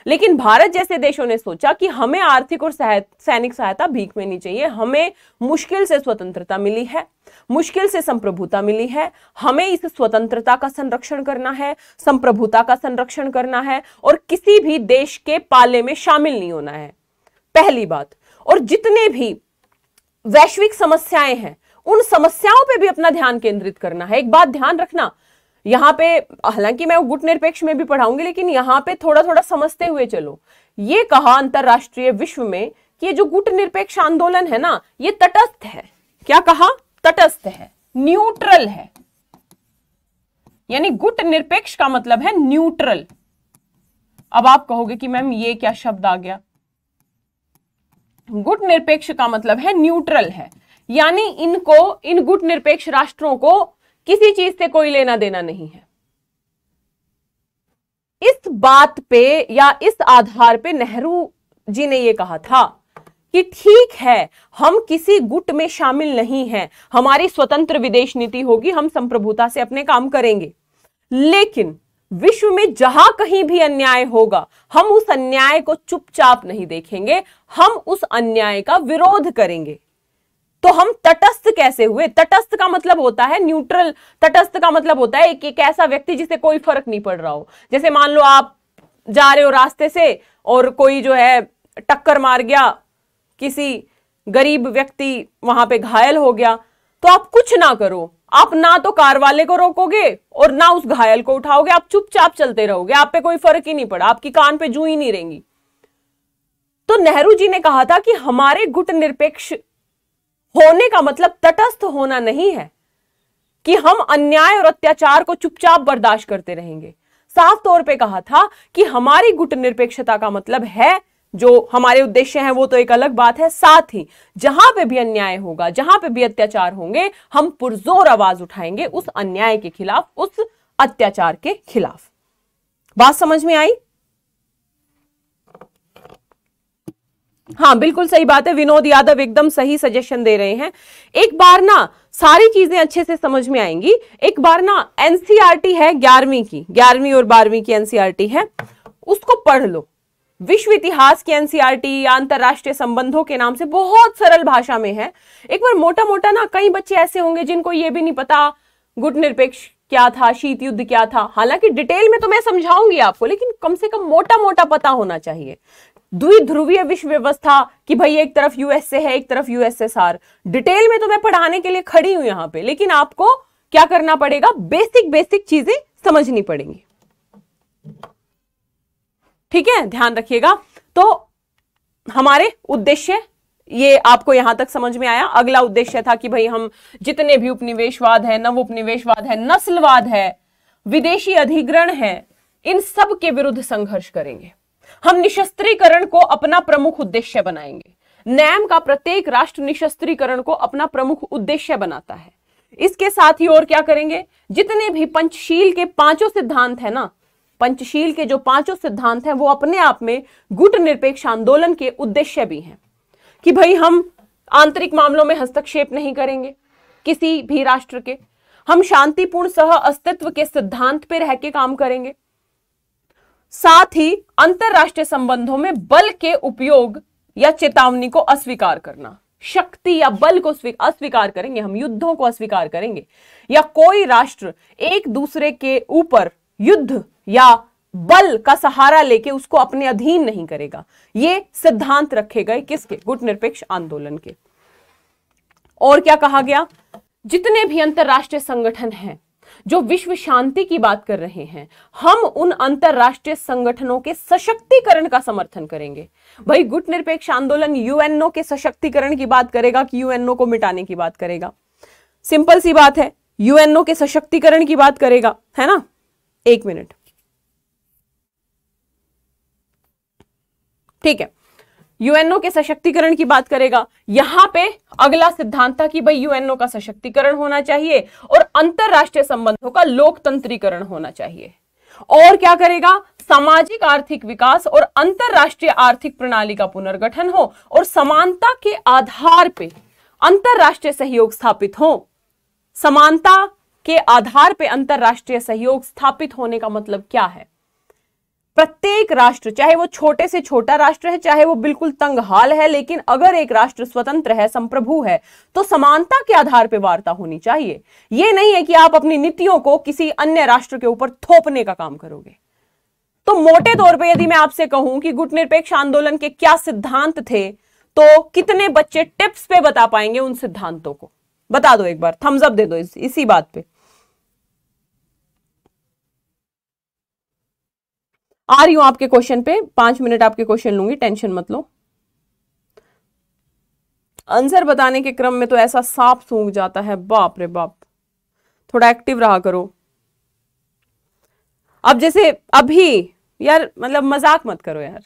लेकिन भारत जैसे देशों ने सोचा कि हमें आर्थिक और सैनिक सहायता भीख में नहीं चाहिए हमें मुश्किल से स्वतंत्रता मिली है मुश्किल से संप्रभुता मिली है हमें इस स्वतंत्रता का संरक्षण करना है संप्रभुता का संरक्षण करना है और किसी भी देश के पाले में शामिल नहीं होना है पहली बात और जितने भी वैश्विक समस्याएं हैं उन समस्याओं पर भी अपना ध्यान केंद्रित करना है एक बात ध्यान रखना यहाँ पे हालांकि मैं गुट निरपेक्ष में भी पढ़ाऊंगी लेकिन यहाँ पे थोड़ा थोड़ा समझते हुए चलो ये कहा अंतरराष्ट्रीय विश्व में कि ये जो गुट निरपेक्ष आंदोलन है ना ये तटस्थ है क्या कहा तटस्थ है न्यूट्रल है यानी गुट निरपेक्ष का मतलब है न्यूट्रल अब आप कहोगे कि मैम ये क्या शब्द आ गया गुट निरपेक्ष का मतलब है न्यूट्रल है यानी इनको इन गुट निरपेक्ष राष्ट्रों को किसी चीज से कोई लेना देना नहीं है इस बात पे या इस आधार पे नेहरू जी ने यह कहा था कि ठीक है हम किसी गुट में शामिल नहीं हैं हमारी स्वतंत्र विदेश नीति होगी हम संप्रभुता से अपने काम करेंगे लेकिन विश्व में जहां कहीं भी अन्याय होगा हम उस अन्याय को चुपचाप नहीं देखेंगे हम उस अन्याय का विरोध करेंगे तो हम तटस्थ कैसे हुए तटस्थ का मतलब होता है न्यूट्रल तटस्थ का मतलब होता है एक ऐसा व्यक्ति जिसे कोई फर्क नहीं पड़ रहा हो जैसे मान लो आप जा रहे हो रास्ते से और कोई जो है टक्कर मार गया किसी गरीब व्यक्ति वहां पे घायल हो गया तो आप कुछ ना करो आप ना तो कार वाले को रोकोगे और ना उस घायल को उठाओगे आप चुपचाप चलते रहोगे आप पे कोई फर्क ही नहीं पड़ा आपकी कान पे जू ही नहीं रहेंगी तो नेहरू जी ने कहा था कि हमारे गुट निरपेक्ष होने का मतलब तटस्थ होना नहीं है कि हम अन्याय और अत्याचार को चुपचाप बर्दाश्त करते रहेंगे साफ तौर पे कहा था कि हमारी गुट निरपेक्षता का मतलब है जो हमारे उद्देश्य हैं वो तो एक अलग बात है साथ ही जहां पे भी अन्याय होगा जहां पे भी अत्याचार होंगे हम पुरजोर आवाज उठाएंगे उस अन्याय के खिलाफ उस अत्याचार के खिलाफ बात समझ में आई हाँ बिल्कुल सही बात है विनोद यादव एकदम सही सजेशन दे रहे हैं एक बार ना सारी चीजें अच्छे से समझ में आएंगी एक बार ना एनसीआरटी e है ग्यारहवीं की ग्यारहवीं और बारहवीं की एनसीआरटी e है उसको पढ़ लो विश्व इतिहास की एनसीआरटी या e अंतर्राष्ट्रीय संबंधों के नाम से बहुत सरल भाषा में है एक बार मोटा मोटा ना कई बच्चे ऐसे होंगे जिनको ये भी नहीं पता गुट निरपेक्ष क्या था शीत युद्ध क्या था हालांकि डिटेल में तो मैं समझाऊंगी आपको लेकिन कम से कम मोटा मोटा पता होना चाहिए द्विध्रुवीय विश्व व्यवस्था कि भाई एक तरफ यूएसए है एक तरफ यूएसएसआर डिटेल में तो मैं पढ़ाने के लिए खड़ी हूं यहां पे लेकिन आपको क्या करना पड़ेगा बेसिक बेसिक चीजें समझनी पड़ेंगी ठीक है ध्यान रखिएगा तो हमारे उद्देश्य ये आपको यहां तक समझ में आया अगला उद्देश्य था कि भाई हम जितने भी उपनिवेशवाद है नव उपनिवेशवाद है नस्लवाद है विदेशी अधिग्रहण है इन सब के विरुद्ध संघर्ष करेंगे हम निशस्त्रीकरण को अपना प्रमुख उद्देश्य बनाएंगे नैम का प्रत्येक राष्ट्र निशस्त्रीकरण को अपना प्रमुख उद्देश्य बनाता है इसके साथ ही और क्या करेंगे जितने भी पंचशील के पांचों सिद्धांत है ना पंचशील के जो पांचों सिद्धांत हैं वो अपने आप में गुट निरपेक्ष आंदोलन के उद्देश्य भी हैं कि भाई हम आंतरिक मामलों में हस्तक्षेप नहीं करेंगे किसी भी राष्ट्र के हम शांतिपूर्ण सह अस्तित्व के सिद्धांत पर रह के काम करेंगे साथ ही अंतरराष्ट्रीय संबंधों में बल के उपयोग या चेतावनी को अस्वीकार करना शक्ति या बल को अस्वीकार करेंगे हम युद्धों को अस्वीकार करेंगे या कोई राष्ट्र एक दूसरे के ऊपर युद्ध या बल का सहारा लेके उसको अपने अधीन नहीं करेगा ये सिद्धांत रखे गए किसके गुट निरपेक्ष आंदोलन के और क्या कहा गया जितने भी अंतरराष्ट्रीय संगठन हैं जो विश्व शांति की बात कर रहे हैं हम उन अंतर्राष्ट्रीय संगठनों के सशक्तिकरण का समर्थन करेंगे भाई गुट निरपेक्ष आंदोलन यूएनओ के सशक्तिकरण की बात करेगा कि यूएनओ को मिटाने की बात करेगा सिंपल सी बात है यूएनओ के सशक्तिकरण की बात करेगा है ना एक मिनट ठीक है यूएनओ के सशक्तिकरण की बात करेगा यहां पे अगला सिद्धांत था कि भाई यूएनओ का सशक्तिकरण होना चाहिए और अंतरराष्ट्रीय संबंधों का लोकतंत्रीकरण होना चाहिए और क्या करेगा सामाजिक आर्थिक विकास और अंतरराष्ट्रीय आर्थिक प्रणाली का पुनर्गठन हो और समानता के आधार पे अंतरराष्ट्रीय सहयोग स्थापित हो समानता के आधार पे अंतरराष्ट्रीय सहयोग स्थापित होने का मतलब क्या है प्रत्येक राष्ट्र चाहे वो छोटे से छोटा राष्ट्र है चाहे वो बिल्कुल तंगहाल है लेकिन अगर एक राष्ट्र स्वतंत्र है संप्रभु है तो समानता के आधार पर वार्ता होनी चाहिए यह नहीं है कि आप अपनी नीतियों को किसी अन्य राष्ट्र के ऊपर थोपने का काम करोगे तो मोटे तौर पे यदि मैं आपसे कहूं कि गुटनिरपेक्ष आंदोलन के क्या सिद्धांत थे तो कितने बच्चे टिप्स पे बता पाएंगे उन सिद्धांतों को बता दो एक बार थम्सअप दे दो इस, इसी बात पर आ रही हूं आपके क्वेश्चन पे पांच मिनट आपके क्वेश्चन लूंगी टेंशन मत लो आंसर बताने के क्रम में तो ऐसा साफ सूंघ जाता है बाप रे बाप थोड़ा एक्टिव रहा करो अब जैसे अभी यार मतलब मजाक मत करो यार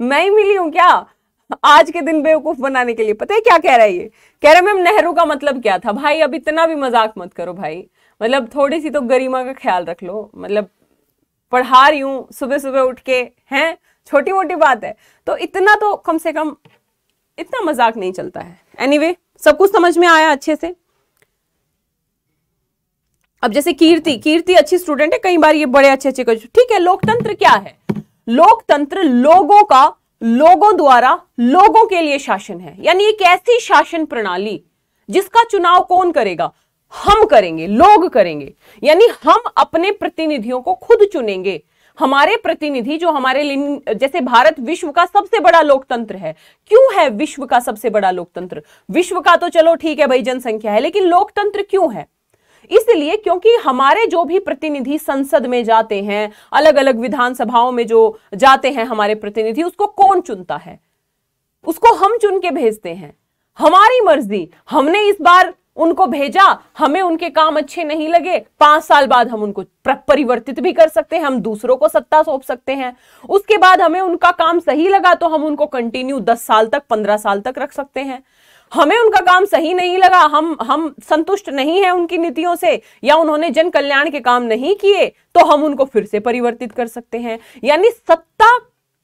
मैं ही मिली हूं क्या आज के दिन बेवकूफ बनाने के लिए पता है क्या कह रहा है ये कह रहा मैम नेहरू का मतलब क्या था भाई अब इतना भी मजाक मत करो भाई मतलब थोड़ी सी तो गरिमा का ख्याल रख लो मतलब पढ़ा रही हूँ सुबह सुबह उठ के हैं छोटी मोटी बात है तो इतना तो कम से कम इतना मजाक नहीं चलता है एनीवे anyway, सब कुछ समझ में आया अच्छे से अब जैसे कीर्ति कीर्ति अच्छी स्टूडेंट है कई बार ये बड़े अच्छे अच्छे क्वेश्चन ठीक है लोकतंत्र क्या है लोकतंत्र लोगों का लोगों द्वारा लोगों के लिए शासन है यानी एक ऐसी शासन प्रणाली जिसका चुनाव कौन करेगा हम करेंगे लोग करेंगे यानी हम अपने प्रतिनिधियों को खुद चुनेंगे हमारे प्रतिनिधि जो हमारे जैसे भारत विश्व का सबसे बड़ा लोकतंत्र है क्यों है विश्व का सबसे बड़ा लोकतंत्र विश्व का तो चलो ठीक है भाई जनसंख्या है लेकिन लोकतंत्र क्यों है इसलिए क्योंकि हमारे जो भी प्रतिनिधि संसद में जाते हैं अलग अलग विधानसभाओं में जो जाते हैं हमारे प्रतिनिधि उसको कौन चुनता है उसको हम चुन के भेजते हैं हमारी मर्जी हमने इस बार उनको भेजा हमें उनके काम अच्छे नहीं लगे पांच साल बाद हम उनको परिवर्तित भी कर सकते हैं हम दूसरों को सत्ता सौंप सकते हैं उसके बाद हमें उनका काम सही लगा तो हम उनको कंटिन्यू दस साल तक पंद्रह साल तक रख सकते हैं हमें उनका काम सही नहीं लगा हम हम संतुष्ट नहीं है उनकी नीतियों से या उन्होंने जन कल्याण के काम नहीं किए तो हम उनको फिर से परिवर्तित कर सकते हैं यानी सत्ता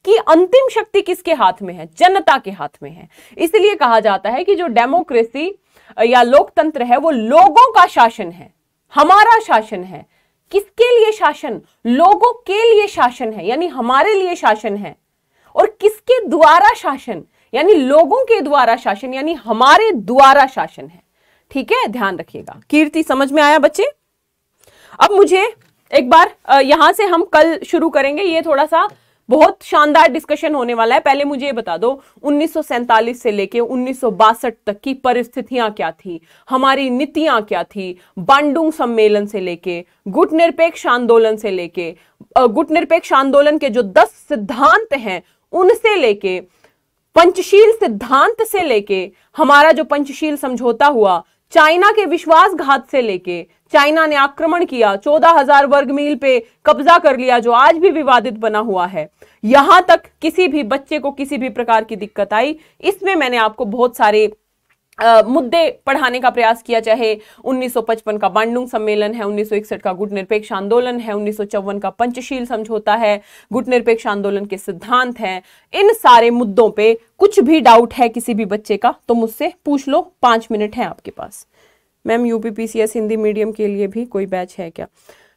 की अंतिम शक्ति किसके हाथ में है जनता के हाथ में है इसलिए कहा जाता है कि जो डेमोक्रेसी या लोकतंत्र है वो लोगों का शासन है हमारा शासन है किसके लिए शासन लोगों के लिए शासन है यानी हमारे लिए शासन है और किसके द्वारा शासन यानी लोगों के द्वारा शासन यानी हमारे द्वारा शासन है ठीक है ध्यान रखिएगा कीर्ति समझ में आया बच्चे अब मुझे एक बार यहां से हम कल शुरू करेंगे ये थोड़ा सा बहुत शानदार डिस्कशन होने वाला है पहले मुझे ये बता दो उन्नीस से लेके उन्नीस तक की परिस्थितियां क्या थी हमारी नीतियां क्या थी बांडुंग सम्मेलन से लेके गुट निरपेक्ष आंदोलन से लेके गुट निरपेक्ष आंदोलन के जो दस सिद्धांत हैं उनसे लेके पंचशील सिद्धांत से लेके हमारा जो पंचशील समझौता हुआ चाइना के विश्वासघात से लेके चाइना ने आक्रमण किया चौदह हजार वर्ग मील पे कब्जा कर लिया जो आज भी विवादित बना हुआ है यहां तक किसी भी बच्चे को किसी भी प्रकार की दिक्कत आई इसमें मैंने आपको बहुत सारे आ, मुद्दे पढ़ाने का प्रयास किया चाहे 1955 का बांडुंग सम्मेलन है 1961 का गुटनिरपेक्ष आंदोलन है उन्नीस का पंचशील समझौता है गुटनिरपेक्ष आंदोलन के सिद्धांत हैं इन सारे मुद्दों पे कुछ भी डाउट है किसी भी बच्चे का तो मुझसे पूछ लो पांच मिनट है आपके पास ma'am U PCS Hindi medium के लिए भी कोई बैच है क्या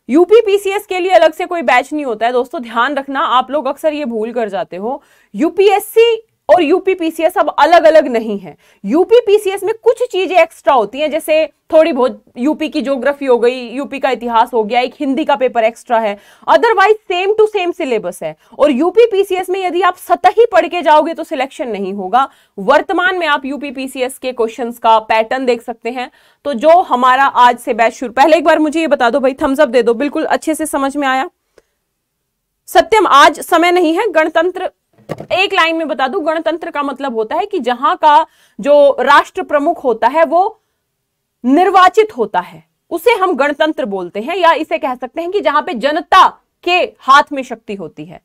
यू पीसीएस के लिए अलग से कोई बैच नहीं होता है दोस्तों ध्यान रखना आप लोग अक्सर ये भूल कर जाते हो यूपीएससी और यूपी पीसीएस अब अलग अलग नहीं है यूपी पीसीएस में कुछ चीजें एक्स्ट्रा होती हैं जैसे थोड़ी बहुत यूपी की ज्योग्राफी हो गई यूपी का इतिहास हो गया एक हिंदी का पेपर एक्स्ट्रा है otherwise same to same syllabus है और यूपी पीसीएस में यदि आप सतही पढ़ के जाओगे तो सिलेक्शन नहीं होगा वर्तमान में आप यूपी पीसीएस के क्वेश्चंस का पैटर्न देख सकते हैं तो जो हमारा आज से बैच शुरू पहले एक बार मुझे ये बता दो भाई थम्सअप दे दो बिल्कुल अच्छे से समझ में आया सत्यम आज समय नहीं है गणतंत्र एक लाइन में बता दू गणतंत्र का मतलब होता है कि जहां का जो राष्ट्र प्रमुख होता है वो निर्वाचित होता है उसे हम गणतंत्र बोलते हैं या इसे कह सकते हैं कि जहां पे जनता के हाथ में शक्ति होती है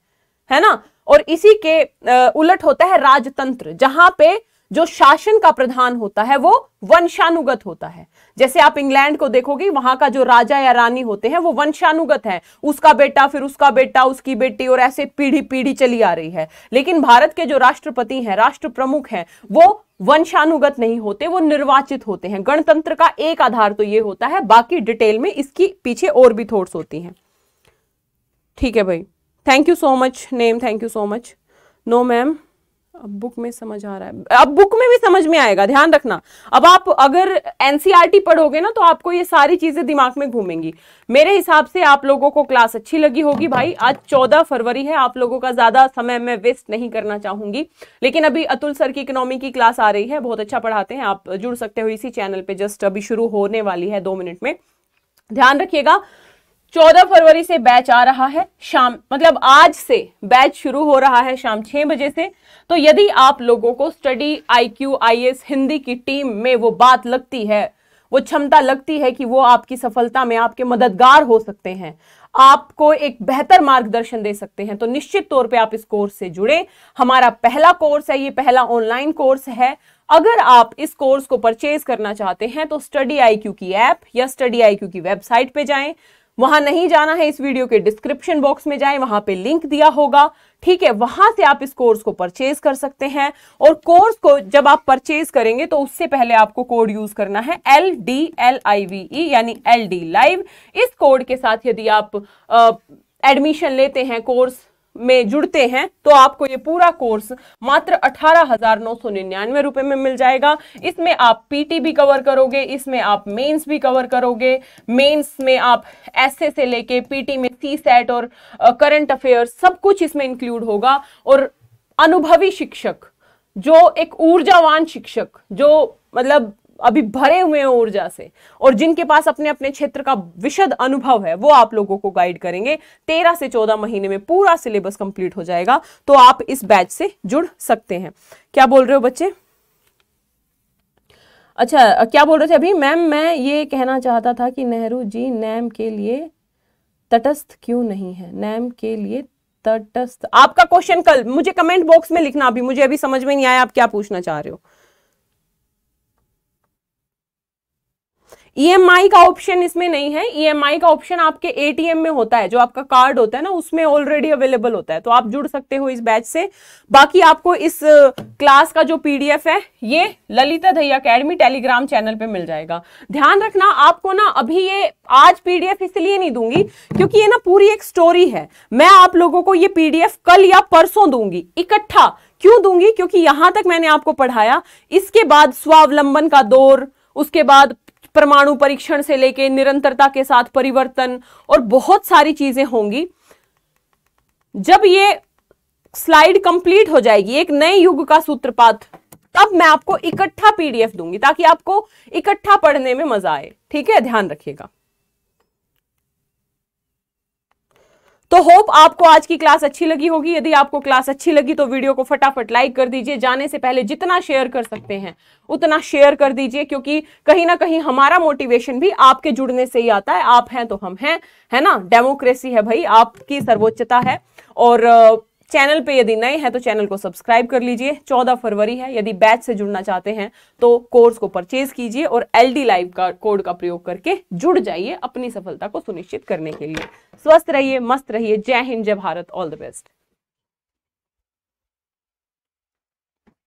है ना और इसी के उलट होता है राजतंत्र जहां पे जो शासन का प्रधान होता है वो वंशानुगत होता है जैसे आप इंग्लैंड को देखोगे वहां का जो राजा या रानी होते हैं वो वंशानुगत है उसका बेटा फिर उसका बेटा उसकी बेटी और ऐसे पीढ़ी पीढ़ी चली आ रही है लेकिन भारत के जो राष्ट्रपति हैं राष्ट्र प्रमुख हैं वो वंशानुगत नहीं होते वो निर्वाचित होते हैं गणतंत्र का एक आधार तो ये होता है बाकी डिटेल में इसकी पीछे और भी थोट्स होती हैं ठीक है भाई thank you so much name thank you so much no ma'am अब बुक में समझ आ रहा है अब बुक में भी समझ में आएगा ध्यान रखना अब आप अगर एनसीईआरटी e पढ़ोगे ना तो आपको ये सारी चीजें दिमाग में घूमेंगी मेरे हिसाब से आप लोगों को क्लास अच्छी लगी होगी भाई आज चौदह फरवरी है आप लोगों का ज्यादा समय मैं वेस्ट नहीं करना चाहूंगी लेकिन अभी अतुल सर की इकोनॉमी की क्लास आ रही है बहुत अच्छा पढ़ाते हैं आप जुड़ सकते हो इसी चैनल पर जस्ट अभी शुरू होने वाली है दो मिनट में ध्यान रखिएगा चौदह फरवरी से बैच आ रहा है शाम मतलब आज से बैच शुरू हो रहा है शाम छह बजे से तो यदि आप लोगों को study I Q I S Hindi की टीम में वो बात लगती है वो क्षमता लगती है कि वो आपकी सफलता में आपके मददगार हो सकते हैं आपको एक बेहतर मार्गदर्शन दे सकते हैं तो निश्चित तौर पे आप इस कोर्स से जुड़े हमारा पहला कोर्स है ये पहला ऑनलाइन कोर्स है अगर आप इस कोर्स को परचेज करना चाहते हैं तो स्टडी आई की ऐप या स्टडी आई की वेबसाइट पे जाएं वहां नहीं जाना है इस वीडियो के डिस्क्रिप्शन बॉक्स में जाएं वहां पे लिंक दिया होगा ठीक है वहां से आप इस कोर्स को परचेज कर सकते हैं और कोर्स को जब आप परचेज करेंगे तो उससे पहले आपको कोड यूज करना है L D L I V E यानी एल डी लाइव इस कोड के साथ यदि आप एडमिशन लेते हैं कोर्स में जुड़ते हैं तो आपको ये पूरा कोर्स मात्र अठारह हजार नौ सौ निन्यानवे रुपए में मिल जाएगा इसमें आप पीटी भी कवर करोगे इसमें आप मेंस भी कवर करोगे मेंस में आप एसए से लेके पीटी में सी सेट और करंट अफेयर सब कुछ इसमें इंक्लूड होगा और अनुभवी शिक्षक जो एक ऊर्जावान शिक्षक जो मतलब अभी भरे हुए हैं ऊर्जा से और जिनके पास अपने अपने क्षेत्र का विशद अनुभव है वो आप लोगों को गाइड करेंगे तेरह से चौदह महीने में पूरा सिलेबस कंप्लीट हो जाएगा तो आप इस बैच से जुड़ सकते हैं क्या बोल रहे हो बच्चे अच्छा क्या बोल रहे थे अभी मैम मैं ये कहना चाहता था कि नेहरू जी नैम के लिए तटस्थ क्यों नहीं है नैम के लिए तटस्थ आपका क्वेश्चन कल मुझे कमेंट बॉक्स में लिखना अभी मुझे अभी समझ में नहीं आया आप क्या पूछना चाह रहे हो ईएमआई e का ऑप्शन इसमें नहीं है ईएमआई e का ऑप्शन आपके एटीएम में होता है जो आपका कार्ड होता है ना उसमें ऑलरेडी अवेलेबल होता है तो आप जुड़ सकते हो इस बैच से बाकी आपको इस क्लास का जो पीडीएफ है ये Lalita Dahiya academy Telegram channel पे मिल जाएगा ध्यान रखना आपको ना अभी ये आज पीडीएफ इसलिए नहीं दूंगी क्योंकि ये ना पूरी एक स्टोरी है मैं आप लोगों को ये पीडीएफ कल या परसों दूंगी इकट्ठा क्यों दूंगी क्योंकि यहां तक मैंने आपको पढ़ाया इसके बाद स्वावलंबन का दौर उसके बाद परमाणु परीक्षण से लेके निरंतरता के साथ परिवर्तन और बहुत सारी चीजें होंगी जब ये स्लाइड कंप्लीट हो जाएगी एक नए युग का सूत्रपात तब मैं आपको इकट्ठा पीडीएफ दूंगी ताकि आपको इकट्ठा पढ़ने में मजा आए ठीक है ध्यान रखिएगा तो होप आपको आज की क्लास अच्छी लगी होगी यदि आपको क्लास अच्छी लगी तो वीडियो को फटाफट लाइक कर दीजिए जाने से पहले जितना शेयर कर सकते हैं उतना शेयर कर दीजिए क्योंकि कहीं ना कहीं हमारा मोटिवेशन भी आपके जुड़ने से ही आता है आप हैं तो हम हैं है ना डेमोक्रेसी है भाई आपकी सर्वोच्चता है और चैनल पे यदि नए हैं तो चैनल को सब्सक्राइब कर लीजिए 14 फरवरी है यदि बैच से जुड़ना चाहते हैं तो कोर्स को परचेज कीजिए और एल डी लाइव का कोड का प्रयोग करके जुड़ जाइए अपनी सफलता को सुनिश्चित करने के लिए स्वस्थ रहिए मस्त रहिए जय हिंद जय भारत ऑल द बेस्ट